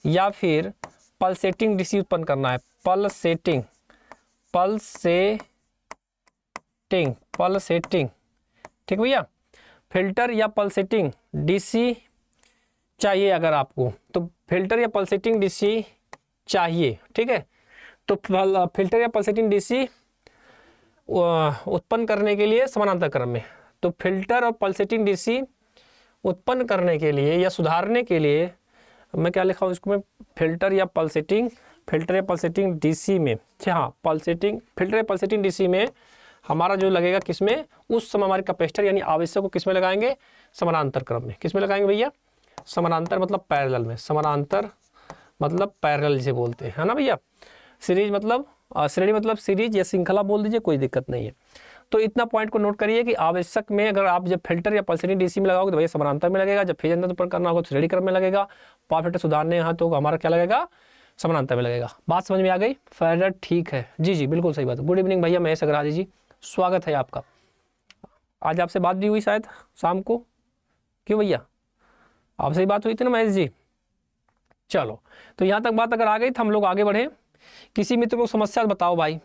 या फिर पल्सेटिंग डिसीज उत्पन्न करना है पल्सेटिंग पल्सेटिंग पल्सेटिंग ठीक भैया फिल्टर या पल्सेटिंग डीसी चाहिए अगर आपको तो फिल्टर या पल्सेटिंग डीसी चाहिए ठीक है तो फिल्टर या पल्सेटिंग डीसी उत्पन्न करने के लिए समानांतर क्रम में तो फिल्टर और पल्सेटिंग डीसी उत्पन्न करने के लिए या सुधारने के लिए मैं क्या लिखा हूँ इसको मैं फिल्टर या पल्सेटिंग फिल्टर या पल्सेटिंग डीसी में जी अच्छा, हाँ पल्सेटिंग फिल्टर या पल्सेटिंग डीसी में हमारा जो लगेगा किसमें उस समय हमारे कैपेसिटर यानी आवेशक को किसमें लगाएंगे समानांतर क्रम में किसमें लगाएंगे भैया समानांतर मतलब पैरल में समानांतर मतलब पैरल जिसे बोलते हैं है ना भैया सीरीज मतलब श्रेणी मतलब सीरीज या श्रृंखला बोल दीजिए कोई दिक्कत नहीं है तो इतना पॉइंट को नोट करिए कि आवश्यक में अगर आप जब फिल्टर या पल्सरी डीसी में लगाओगे तो भैया समानांतर में लगेगा जब फेज अंतर तो पर करना होगा तो श्रेणी क्रम में लगेगा पावर फैक्टर तो सुधारने यहाँ तो हमारा क्या लगेगा समानता में लगेगा बात समझ में आ गई फैडर ठीक है जी जी बिल्कुल सही बात गुड इवनिंग भैया महेश अग्राजी जी स्वागत है आपका आज आपसे बात भी हुई शायद शाम को क्यों भैया आपसे ही बात हुई थी ना महेश जी चलो तो यहाँ तक बात अगर आ गई तो हम लोग आगे बढ़े किसी मित्र को समस्या बताओ भाई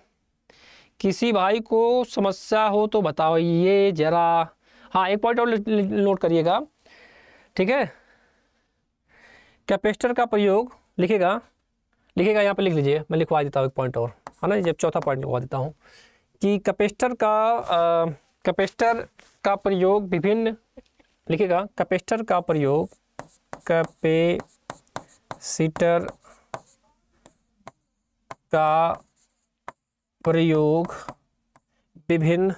किसी भाई को समस्या हो तो बताओ ये जरा हाँ एक पॉइंट और नोट करिएगा ठीक है कैपेसिटर का प्रयोग लिखेगा लिखेगा यहाँ पे लिख लीजिए मैं लिखवा देता हूँ एक पॉइंट और है ना जब चौथा पॉइंट लिखवा देता हूँ कि कैपेसिटर का कैपेसिटर का प्रयोग विभिन्न लिखेगा कैपेसिटर का प्रयोग कैपेसिटर का प्रयोग विभिन्न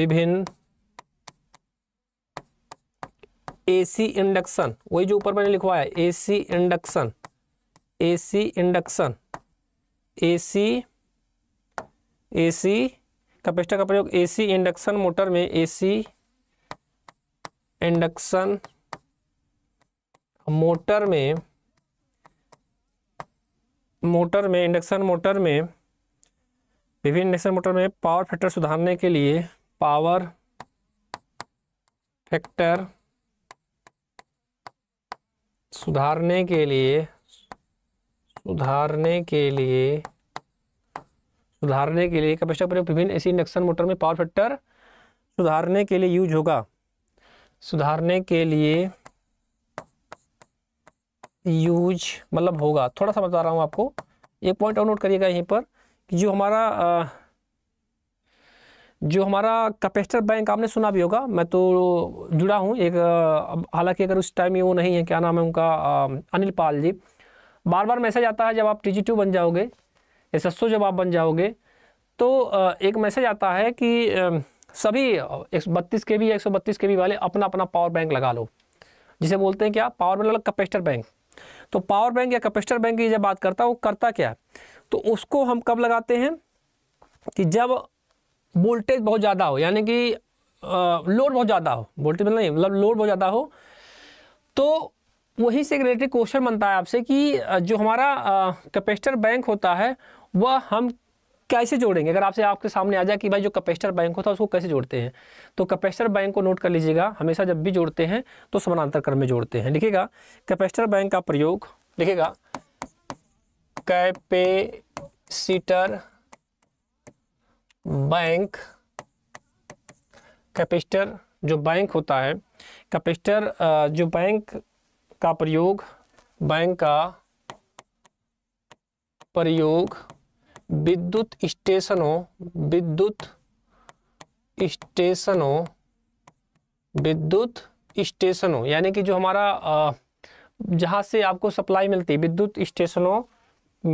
विभिन्न एसी इंडक्शन वही जो ऊपर मैंने लिखवाया AC induction AC induction AC AC capacitor का प्रयोग एसी इंडक्शन मोटर में एसी इंडक्शन मोटर में मोटर में इंडक्शन मोटर में विभिन्न इंडक्शन मोटर में पावर फैक्टर सुधारने के लिए पावर फैक्टर सुधारने के लिए सुधारने के लिए सुधारने के लिए कैपेसिटर प्रयोग विभिन्न ऐसी इंडक्शन मोटर में पावर फैक्टर सुधारने के लिए यूज होगा सुधारने के लिए यूज मतलब होगा थोड़ा सा बता रहा हूँ आपको एक पॉइंट और नोट करिएगा यहीं पर कि जो हमारा आ, जो हमारा कैपेस्टर बैंक आपने सुना भी होगा मैं तो जुड़ा हूँ एक हालांकि अगर उस टाइम में वो नहीं है क्या नाम है उनका अनिल पाल जी बार बार मैसेज आता है जब आप टी जी बन जाओगे एस एस जब आप बन जाओगे तो एक मैसेज आता है कि सभी एक सौ बत्तीस के बी एक सौ बत्तीस के बी वाले अपना अपना पावर बैंक लगा लो जिसे बोलते हैं क्या पावर बैंक कैपेस्टर बैंक तो पावर बैंक या कैपेस्टर बैंक की जब बात करता है वो करता क्या है तो उसको हम कब लगाते हैं कि जब वोल्टेज बहुत ज़्यादा हो यानी कि लोड बहुत ज़्यादा हो वोल्टेज मतलब नहीं मतलब लोड बहुत ज़्यादा हो तो वही से रिलेटेड क्वेश्चन बनता है आपसे कि जो हमारा कैपेसिटर बैंक होता है वह हम कैसे जोड़ेंगे अगर आपसे आपके सामने आ जाए कि भाई जो कैपेसिटर बैंक होता है उसको कैसे जोड़ते हैं तो कैपेसिटर बैंक को नोट कर लीजिएगा हमेशा जब भी जोड़ते हैं तो समानांतर क्रम में जोड़ते हैं लिखेगा कैपेसिटर बैंक का प्रयोग लिखेगा कैपेसिटर बैंक कैपेसिटर जो बैंक होता है कैपेसिटर जो बैंक का प्रयोग बैंक का प्रयोग विद्युत स्टेशनों विद्युत स्टेशनों विद्युत स्टेशनों यानी कि जो हमारा जहाँ से आपको सप्लाई मिलती है विद्युत स्टेशनों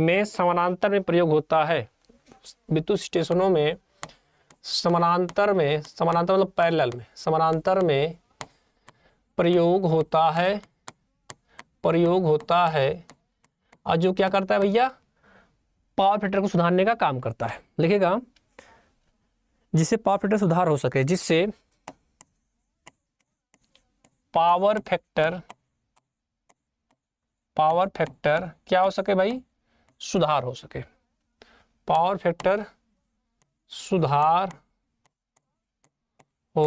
में समानांतर में प्रयोग होता है विद्युत स्टेशनों में समानांतर में समानांतर मतलब पैरेलल में समानांतर में प्रयोग होता है प्रयोग होता है और जो क्या करता है भैया पावर फैक्टर को सुधारने का काम करता है लिखेगा जिससे पावर फैक्टर सुधार हो सके जिससे पावर फैक्टर पावर फैक्टर क्या हो सके भाई सुधार हो सके पावर फैक्टर सुधार हो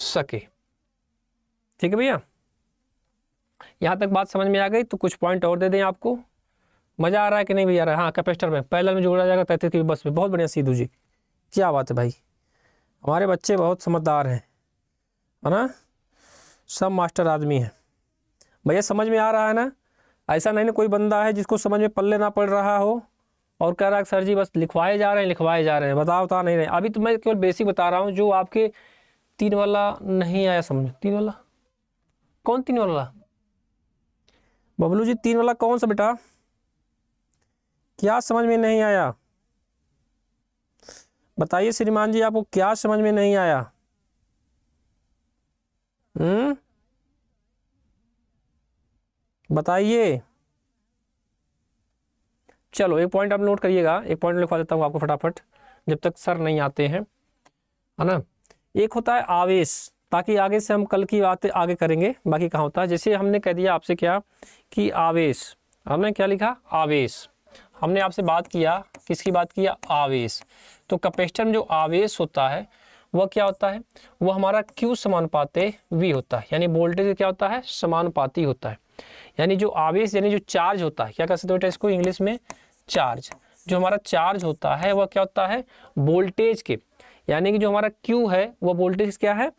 सके ठीक है भैया यहाँ तक बात समझ में आ गई तो कुछ पॉइंट और दे दें आपको मज़ा आ रहा है कि नहीं भैया रहा हाँ कैपेसिटर में पैदल में जोड़ा जाएगा तैतीस की बस में बहुत बढ़िया सीधू जी क्या बात है भाई हमारे बच्चे बहुत समझदार हैं है ना सब मास्टर आदमी हैं भैया समझ में आ रहा है ना ऐसा नहीं ना कोई बंदा है जिसको समझ में पल्ले ना पड़ रहा हो और कह रहा है सर जी बस लिखवाए जा रहे हैं लिखवाए जा रहे हैं बता बता नहीं रहे अभी तो मैं केवल बेसिक बता रहा हूँ जो आपके तीन वाला नहीं आया समझ तीन वाला कौन तीन वाला बबलू जी तीन वाला कौन सा बेटा क्या समझ में नहीं आया बताइए श्रीमान जी आपको क्या समझ में नहीं आया हम्म बताइए चलो एक पॉइंट आप नोट करिएगा एक पॉइंट लिखवा देता हूँ आपको फटाफट जब तक सर नहीं आते हैं है ना एक होता है आवेश ताकि आगे से हम कल की बात आगे करेंगे बाकी कहाँ होता है जैसे हमने कह दिया आपसे क्या कि आवेश हमने क्या लिखा आवेश हमने आपसे बात किया किसकी बात किया आवेश तो कैपेसिटर में जो आवेश होता है वह क्या होता है वह हमारा क्यू पाते वी होता है यानी वोल्टेज क्या होता है समानुपाती होता है यानी जो आवेश यानी जो चार्ज होता है क्या कह सकते हो बेटा इसको इंग्लिश में चार्ज जो हमारा चार्ज होता है वह क्या होता है वोल्टेज के यानी कि जो हमारा क्यू है वह वोल्टेज क्या है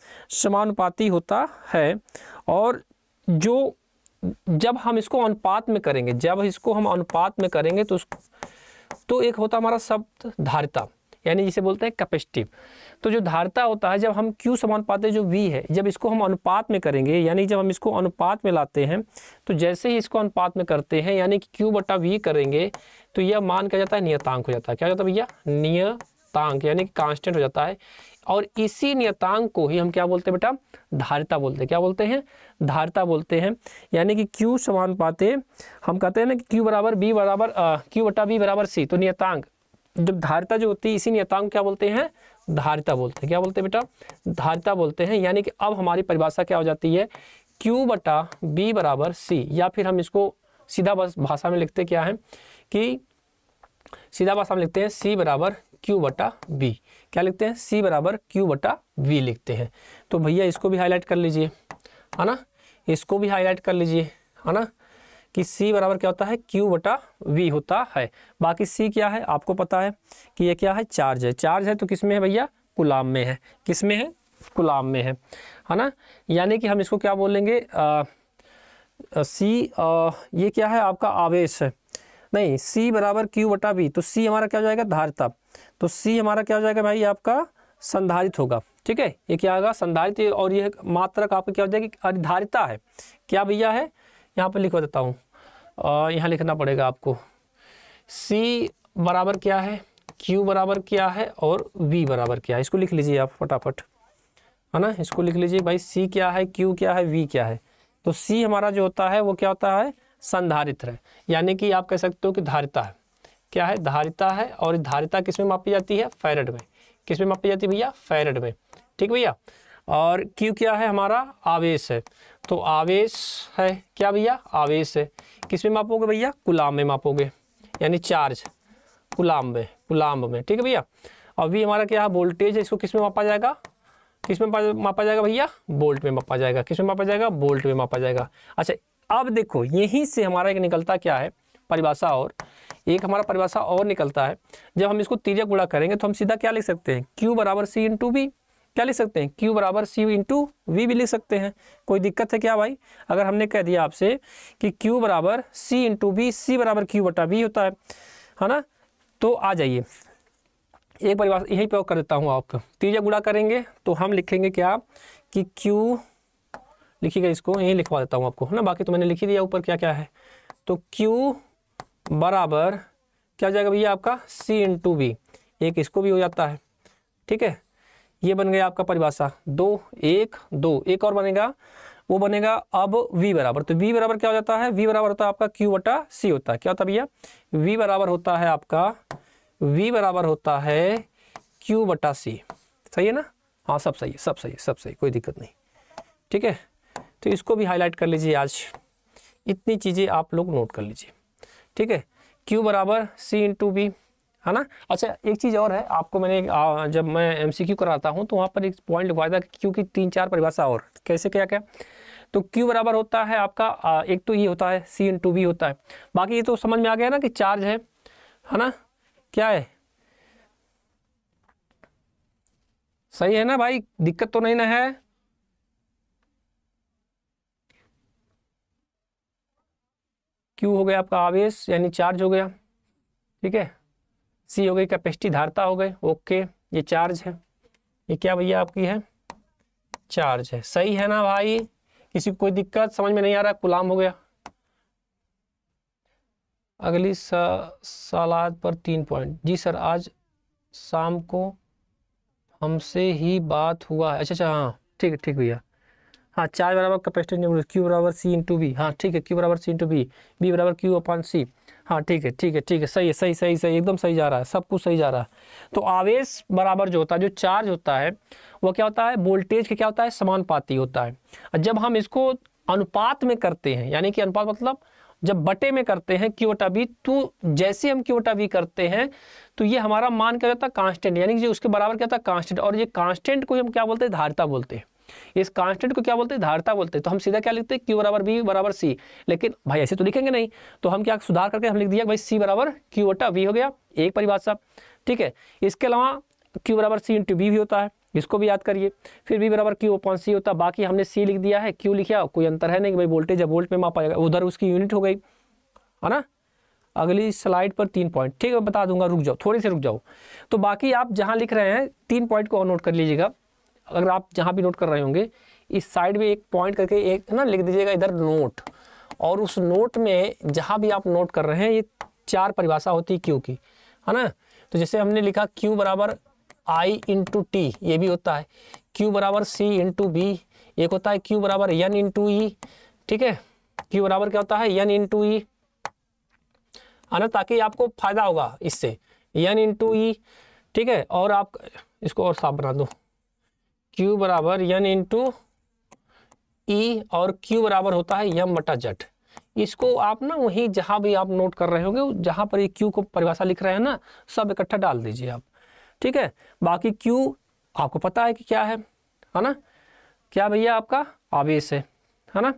समानुपाती होता है और जो जब हम इसको अनुपात में करेंगे जब इसको हम अनुपात में करेंगे तो उसको तो एक होता हमारा शब्द धारिता यानी जिसे बोलते हैं कैपेसिटिव तो जो धारता होता है जब हम क्यू समान पाते जो वी है जब इसको हम अनुपात में करेंगे यानी जब हम इसको अनुपात में लाते हैं तो जैसे ही इसको अनुपात में करते हैं यानी कि क्यू बटा वी करेंगे तो यह मान क्या जाता है नियतांक हो जाता है क्या हो जाता है भैया नियतांक यानी कि कांस्टेंट हो जाता है और इसी नियतांक को ही हम क्या बोलते हैं बेटा धारिता बोलते हैं क्या बोलते हैं धारिता बोलते हैं यानी कि क्यू समान पाते हम कहते हैं ना कि क्यू बराबर बी बराबर क्यू बटा बी बराबर सी तो नियतांक जब धारिता जो होती है इसी नियतांक क्या बोलते हैं धारिता बोलते हैं क्या बोलते हैं बेटा धारिता बोलते हैं यानी कि अब हमारी परिभाषा क्या हो जाती है क्यू बटा बी बराबर सी या फिर हम इसको सीधा बस भाषा में लिखते क्या है कि सीधा भाषा में लिखते हैं सी बराबर क्यू बटा बी क्या लिखते हैं सी बराबर क्यू बटा बी लिखते हैं तो भैया इसको भी हाईलाइट कर लीजिए है ना इसको भी हाईलाइट कर लीजिए है ना कि C बराबर क्या होता है Q बटा V होता है बाकी C क्या है आपको पता है कि ये क्या है चार्ज है चार्ज है तो किस में है भैया कुलाम में है किस में है कुलाम में है है ना यानी कि हम इसको क्या बोलेंगे आ, सी आ, ये क्या है आपका आवेश है नहीं सी बराबर क्यू बटा बी तो सी हमारा क्या हो जाएगा धारिता तो सी हमारा क्या हो जाएगा भाई आपका संधारित होगा ठीक है ये क्या होगा संधारित और ये मात्रक आपका क्या हो जाएगी अधारिता है क्या भैया है यहाँ पर लिखवा देता हूँ यहाँ लिखना पड़ेगा आपको सी बराबर क्या है क्यू बराबर क्या है और वी बराबर क्या है इसको लिख लीजिए आप फटाफट है ना इसको लिख लीजिए भाई सी क्या है क्यू क्या है वी क्या है तो सी हमारा जो होता है वो क्या होता है संधारित्र है यानी कि आप कह सकते हो कि धारिता है क्या है धारिता है और धारिता किस में मापी जाती है फेरड में किस में मापी जाती है भैया फेरड में ठीक भैया और क्यू क्या है हमारा आवेश है तो आवेश है क्या भैया आवेश है किस में मापोगे भैया गुलाम में मापोगे यानी चार्ज गुलाम में गुलाम में ठीक है भैया अभी हमारा क्या वोल्टेज है इसको किस में मापा जाएगा किस में मापा जाएगा भैया बोल्ट में मापा जाएगा किस में मापा जाएगा बोल्ट में मापा जाएगा अच्छा अब देखो यहीं से हमारा एक निकलता क्या है परिभाषा और एक हमारा परिभाषा और निकलता है जब हम इसको तीजा गुड़ा करेंगे तो हम सीधा क्या लिख सकते हैं क्यू बराबर सी इन टू बी क्या लिख सकते हैं क्यू बराबर सी इंटू वी भी लिख सकते हैं कोई दिक्कत है क्या भाई अगर हमने कह दिया आपसे कि क्यू बराबर सी इंटू बी सी बराबर क्यू बटा बी होता है है ना तो आ जाइए एक बार यही प्रयोग कर देता हूँ आपको तीजा गुड़ा करेंगे तो हम लिखेंगे क्या कि क्यू लिखिएगा इसको यही लिखवा देता हूँ आपको है ना बाकी तो मैंने लिख ही दिया ऊपर क्या क्या है तो क्यू बराबर क्या हो जाएगा भैया आपका C इंटू बी एक इसको भी हो जाता है ठीक है ये बन गया आपका परिभाषा दो एक दो एक और बनेगा वो बनेगा अब v बराबर तो v बराबर क्या हो जाता है v बराबर होता है आपका q बटा सी होता है क्या होता है भैया v बराबर होता है आपका v बराबर होता है q बटा सी सही है ना हाँ सब सही है सब सही है सब सही कोई दिक्कत नहीं ठीक है तो इसको भी हाईलाइट कर लीजिए आज इतनी चीज़ें आप लोग नोट कर लीजिए ठीक है q बराबर सी इंटू बी है ना अच्छा एक चीज़ और है आपको मैंने आ, जब मैं क्यू कराता हूँ तो वहाँ पर एक पॉइंट लिखवाया था क्यू की तीन चार परिभाषा और कैसे क्या क्या तो क्यू बराबर होता है आपका आ, एक तो ये होता है सी इन टू बी होता है बाकी ये तो समझ में आ गया ना कि चार्ज है है ना क्या है सही है ना भाई दिक्कत तो नहीं ना है क्यू हो गया आपका आवेश यानी चार्ज हो गया ठीक है सी हो गई कैपेसिटी धारता हो गए ओके ये चार्ज है ये क्या भैया आपकी है चार्ज है सही है ना भाई किसी कोई दिक्कत समझ में नहीं आ रहा गुलाम हो गया अगली सलाद सालाद पर तीन पॉइंट जी सर आज शाम को हमसे ही बात हुआ है अच्छा अच्छा हाँ ठीक है ठीक भैया हाँ चार्ज बराबर कैपेसिटी क्यू बराबर सी इंटू बी हाँ ठीक है क्यू बराबर सी इंटू बी बी बराबर क्यू अपॉन सी हाँ ठीक है ठीक है ठीक है सही है सही सही सही एकदम सही जा रहा है सब कुछ सही जा रहा है तो आवेश बराबर जो होता है जो चार्ज होता है वो क्या होता है वोल्टेज के क्या होता है समानुपाती होता है जब हम इसको अनुपात में करते हैं यानी कि अनुपात मतलब जब बटे में करते हैं क्योटा बी तो जैसे हम क्योटा बी करते हैं तो ये हमारा मान क्या होता है कांस्टेंट यानी कि उसके बराबर क्या होता है कांस्टेंट और ये कांस्टेंट को हम क्या बोलते हैं धारिता बोलते हैं इस कांस्टेंट को क्या बोलते हैं धारता बोलते हैं तो हम सीधा क्या लिखते हैं क्यू बराबर बी बराबर सी लेकिन भाई ऐसे तो लिखेंगे नहीं तो हम क्या सुधार करके हम लिख दिया भाई सी बराबर क्यू वटा वी हो गया एक परिभाषा ठीक है इसके अलावा क्यू बराबर सी इंटू बी भी होता है इसको भी याद करिए फिर भी बराबर क्यू ओपन सी होता बाकी हमने सी लिख दिया है क्यू लिखा कोई अंतर है नहीं भाई वोल्टेज है वोल्ट में मापा जाएगा उधर उसकी यूनिट हो गई है ना अगली स्लाइड पर तीन पॉइंट ठीक है बता दूंगा रुक जाओ थोड़े से रुक जाओ तो बाकी आप जहां लिख रहे हैं तीन पॉइंट को नोट कर लीजिएगा अगर आप जहाँ भी नोट कर रहे होंगे इस साइड में एक पॉइंट करके एक ना लिख दीजिएगा इधर नोट और उस नोट में जहाँ भी आप नोट कर रहे हैं ये चार परिभाषा होती है क्यू की है ना तो जैसे हमने लिखा क्यू बराबर आई इंटू टी ये भी होता है क्यू बराबर सी इंटू बी एक होता है क्यू बराबर यन इंटू ई ठीक है क्यू बराबर क्या होता है यन इंटू ई है ना ताकि आपको फायदा होगा इससे यन इंटू ई ठीक है और आप इसको और साफ बना दो क्यू बराबर यन इंटू ई और क्यू बराबर होता है यम बटा जट इसको आप ना वहीं जहां भी आप नोट कर रहे होंगे जहां पर ये क्यू को परिभाषा लिख रहे हैं ना सब इकट्ठा डाल दीजिए आप ठीक है बाकी क्यू आपको पता है कि क्या है है ना क्या भैया आपका आवेश है है ना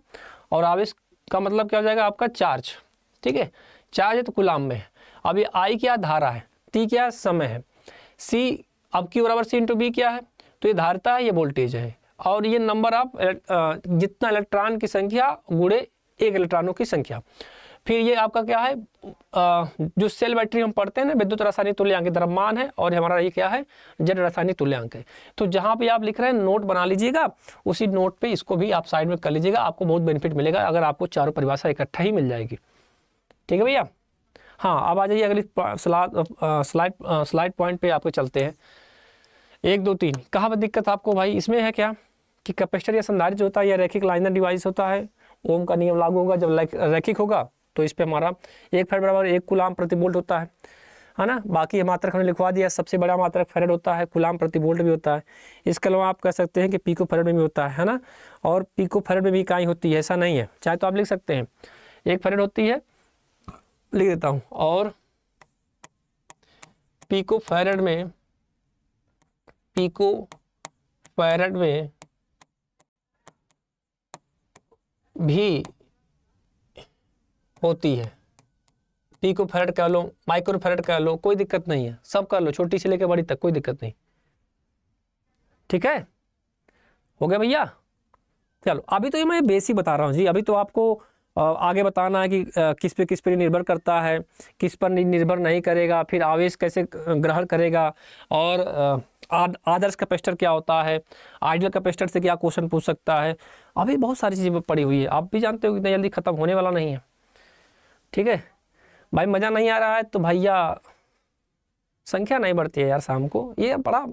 और आवेश का मतलब क्या हो जाएगा आपका चार्ज ठीक है चार्ज है तो गुलाम में है अब ये आई क्या धारा है टी क्या समय है सी अब क्यू बराबर सी इंटू बी क्या है तो ये धारिता है ये वोल्टेज है और ये नंबर आप जितना इलेक्ट्रॉन की संख्या गुड़े एक इलेक्ट्रॉनों की संख्या फिर ये आपका क्या है आ, जो सेल बैटरी हम पढ़ते हैं ना विद्युत रासायनिक तुल्यांक द्रव्यमान है और हमारा ये क्या है जड रासायनिक तुल्यांक है तो जहाँ पे आप लिख रहे हैं नोट बना लीजिएगा उसी नोट पे इसको भी आप साइड में कर लीजिएगा आपको बहुत बेनिफिट मिलेगा अगर आपको चारों परिभाषा इकट्ठा ही मिल जाएगी ठीक है भैया हाँ अब आ जाइए अगली स्लाइड स्लाइड पॉइंट पे आपको चलते हैं एक दो तीन कहाँ पर दिक्कत आपको भाई इसमें है क्या कि कैपेसिटर या संधारित होता है या रैखिक लाइनर डिवाइस होता है ओम का नियम लागू होगा जब रैखिक होगा तो इस पर हमारा एक फेड बराबर एक कुलाम प्रति वोल्ट होता है है ना बाकी मात्रक हमने लिखवा दिया सबसे बड़ा मात्रक फेरेड होता है कुलाम प्रति वोल्ट भी होता है इसके अलावा आप कह सकते हैं कि पीको फेरेड में भी होता है है ना और पीको फेरेड में भी इकाई होती है ऐसा नहीं है चाहे तो आप लिख सकते हैं एक फेरेड होती है लिख देता हूँ और पीको फेरेड में पीको पैरट में भी होती है पीको फैरड कह लो माइक्रो फेरट कह लो कोई दिक्कत नहीं है सब कर लो छोटी से लेकर बड़ी तक कोई दिक्कत नहीं ठीक है हो गया भैया चलो अभी तो ये मैं बेसिक बता रहा हूँ जी अभी तो आपको आगे बताना है कि किस पे किस पे निर्भर करता है किस पर निर्भर नहीं करेगा फिर आवेश कैसे ग्रहण करेगा और आदर्श कैपेसिटर क्या होता है आइडियल कैपेसिटर से क्या क्वेश्चन पूछ सकता है अभी बहुत सारी चीज़ें पड़ी हुई है आप भी जानते हो इतना जल्दी ख़त्म होने वाला नहीं है ठीक है भाई मज़ा नहीं आ रहा है तो भैया संख्या नहीं बढ़ती है यार शाम को ये बड़ा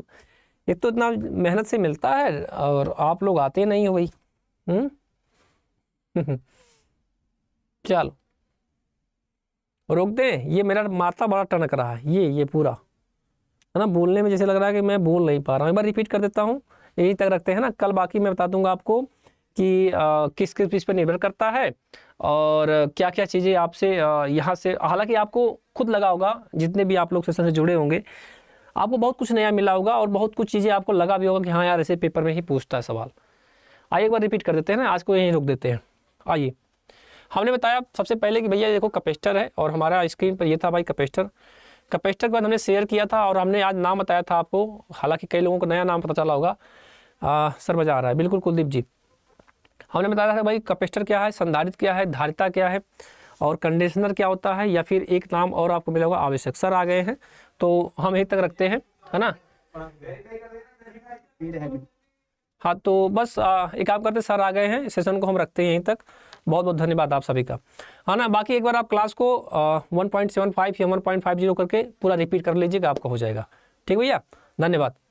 एक तो इतना मेहनत से मिलता है और आप लोग आते नहीं हो भाई हम्म? चलो रोक दें ये मेरा माथा बड़ा टनक रहा है ये ये पूरा है ना बोलने में जैसे लग रहा है कि मैं बोल नहीं पा रहा हूँ एक बार रिपीट कर देता हूँ यहीं तक रखते हैं ना कल बाकी मैं बता दूंगा आपको कि आ, किस किस चीज़ पर निर्भर करता है और क्या क्या चीज़ें आपसे यहाँ से हालांकि आपको खुद लगा होगा जितने भी आप लोग सेशन से जुड़े होंगे आपको बहुत कुछ नया मिला होगा और बहुत कुछ चीज़ें आपको लगा भी होगा कि हाँ यार ऐसे पेपर में ही पूछता है सवाल आइए एक बार रिपीट कर देते हैं ना आज को यहीं रोक देते हैं आइए हमने बताया सबसे पहले कि भैया देखो कैपेसिटर है और हमारा स्क्रीन पर ये था भाई कैपेसिटर कैपेसिटर के बाद हमने शेयर किया था और हमने आज नाम बताया था आपको हालांकि कई लोगों को नया नाम पता चला होगा सर मज़ा आ रहा है बिल्कुल कुलदीप जी हमने बताया था भाई कैपेसिटर क्या है संधारित क्या है धारिता क्या है और कंडीशनर क्या होता है या फिर एक नाम और आपको मिला होगा आवश्यक सर आ गए हैं तो हम यहीं तक रखते हैं है ना हाँ तो बस एक काम करते सर आ गए हैं सेशन को हम रखते हैं यहीं तक बहुत बहुत धन्यवाद आप सभी का हाँ ना बाकी एक बार आप क्लास को वन पॉइंट सेवन फाइव या वन पॉइंट फाइव जीरो करके पूरा रिपीट कर लीजिएगा आपका हो जाएगा ठीक भैया धन्यवाद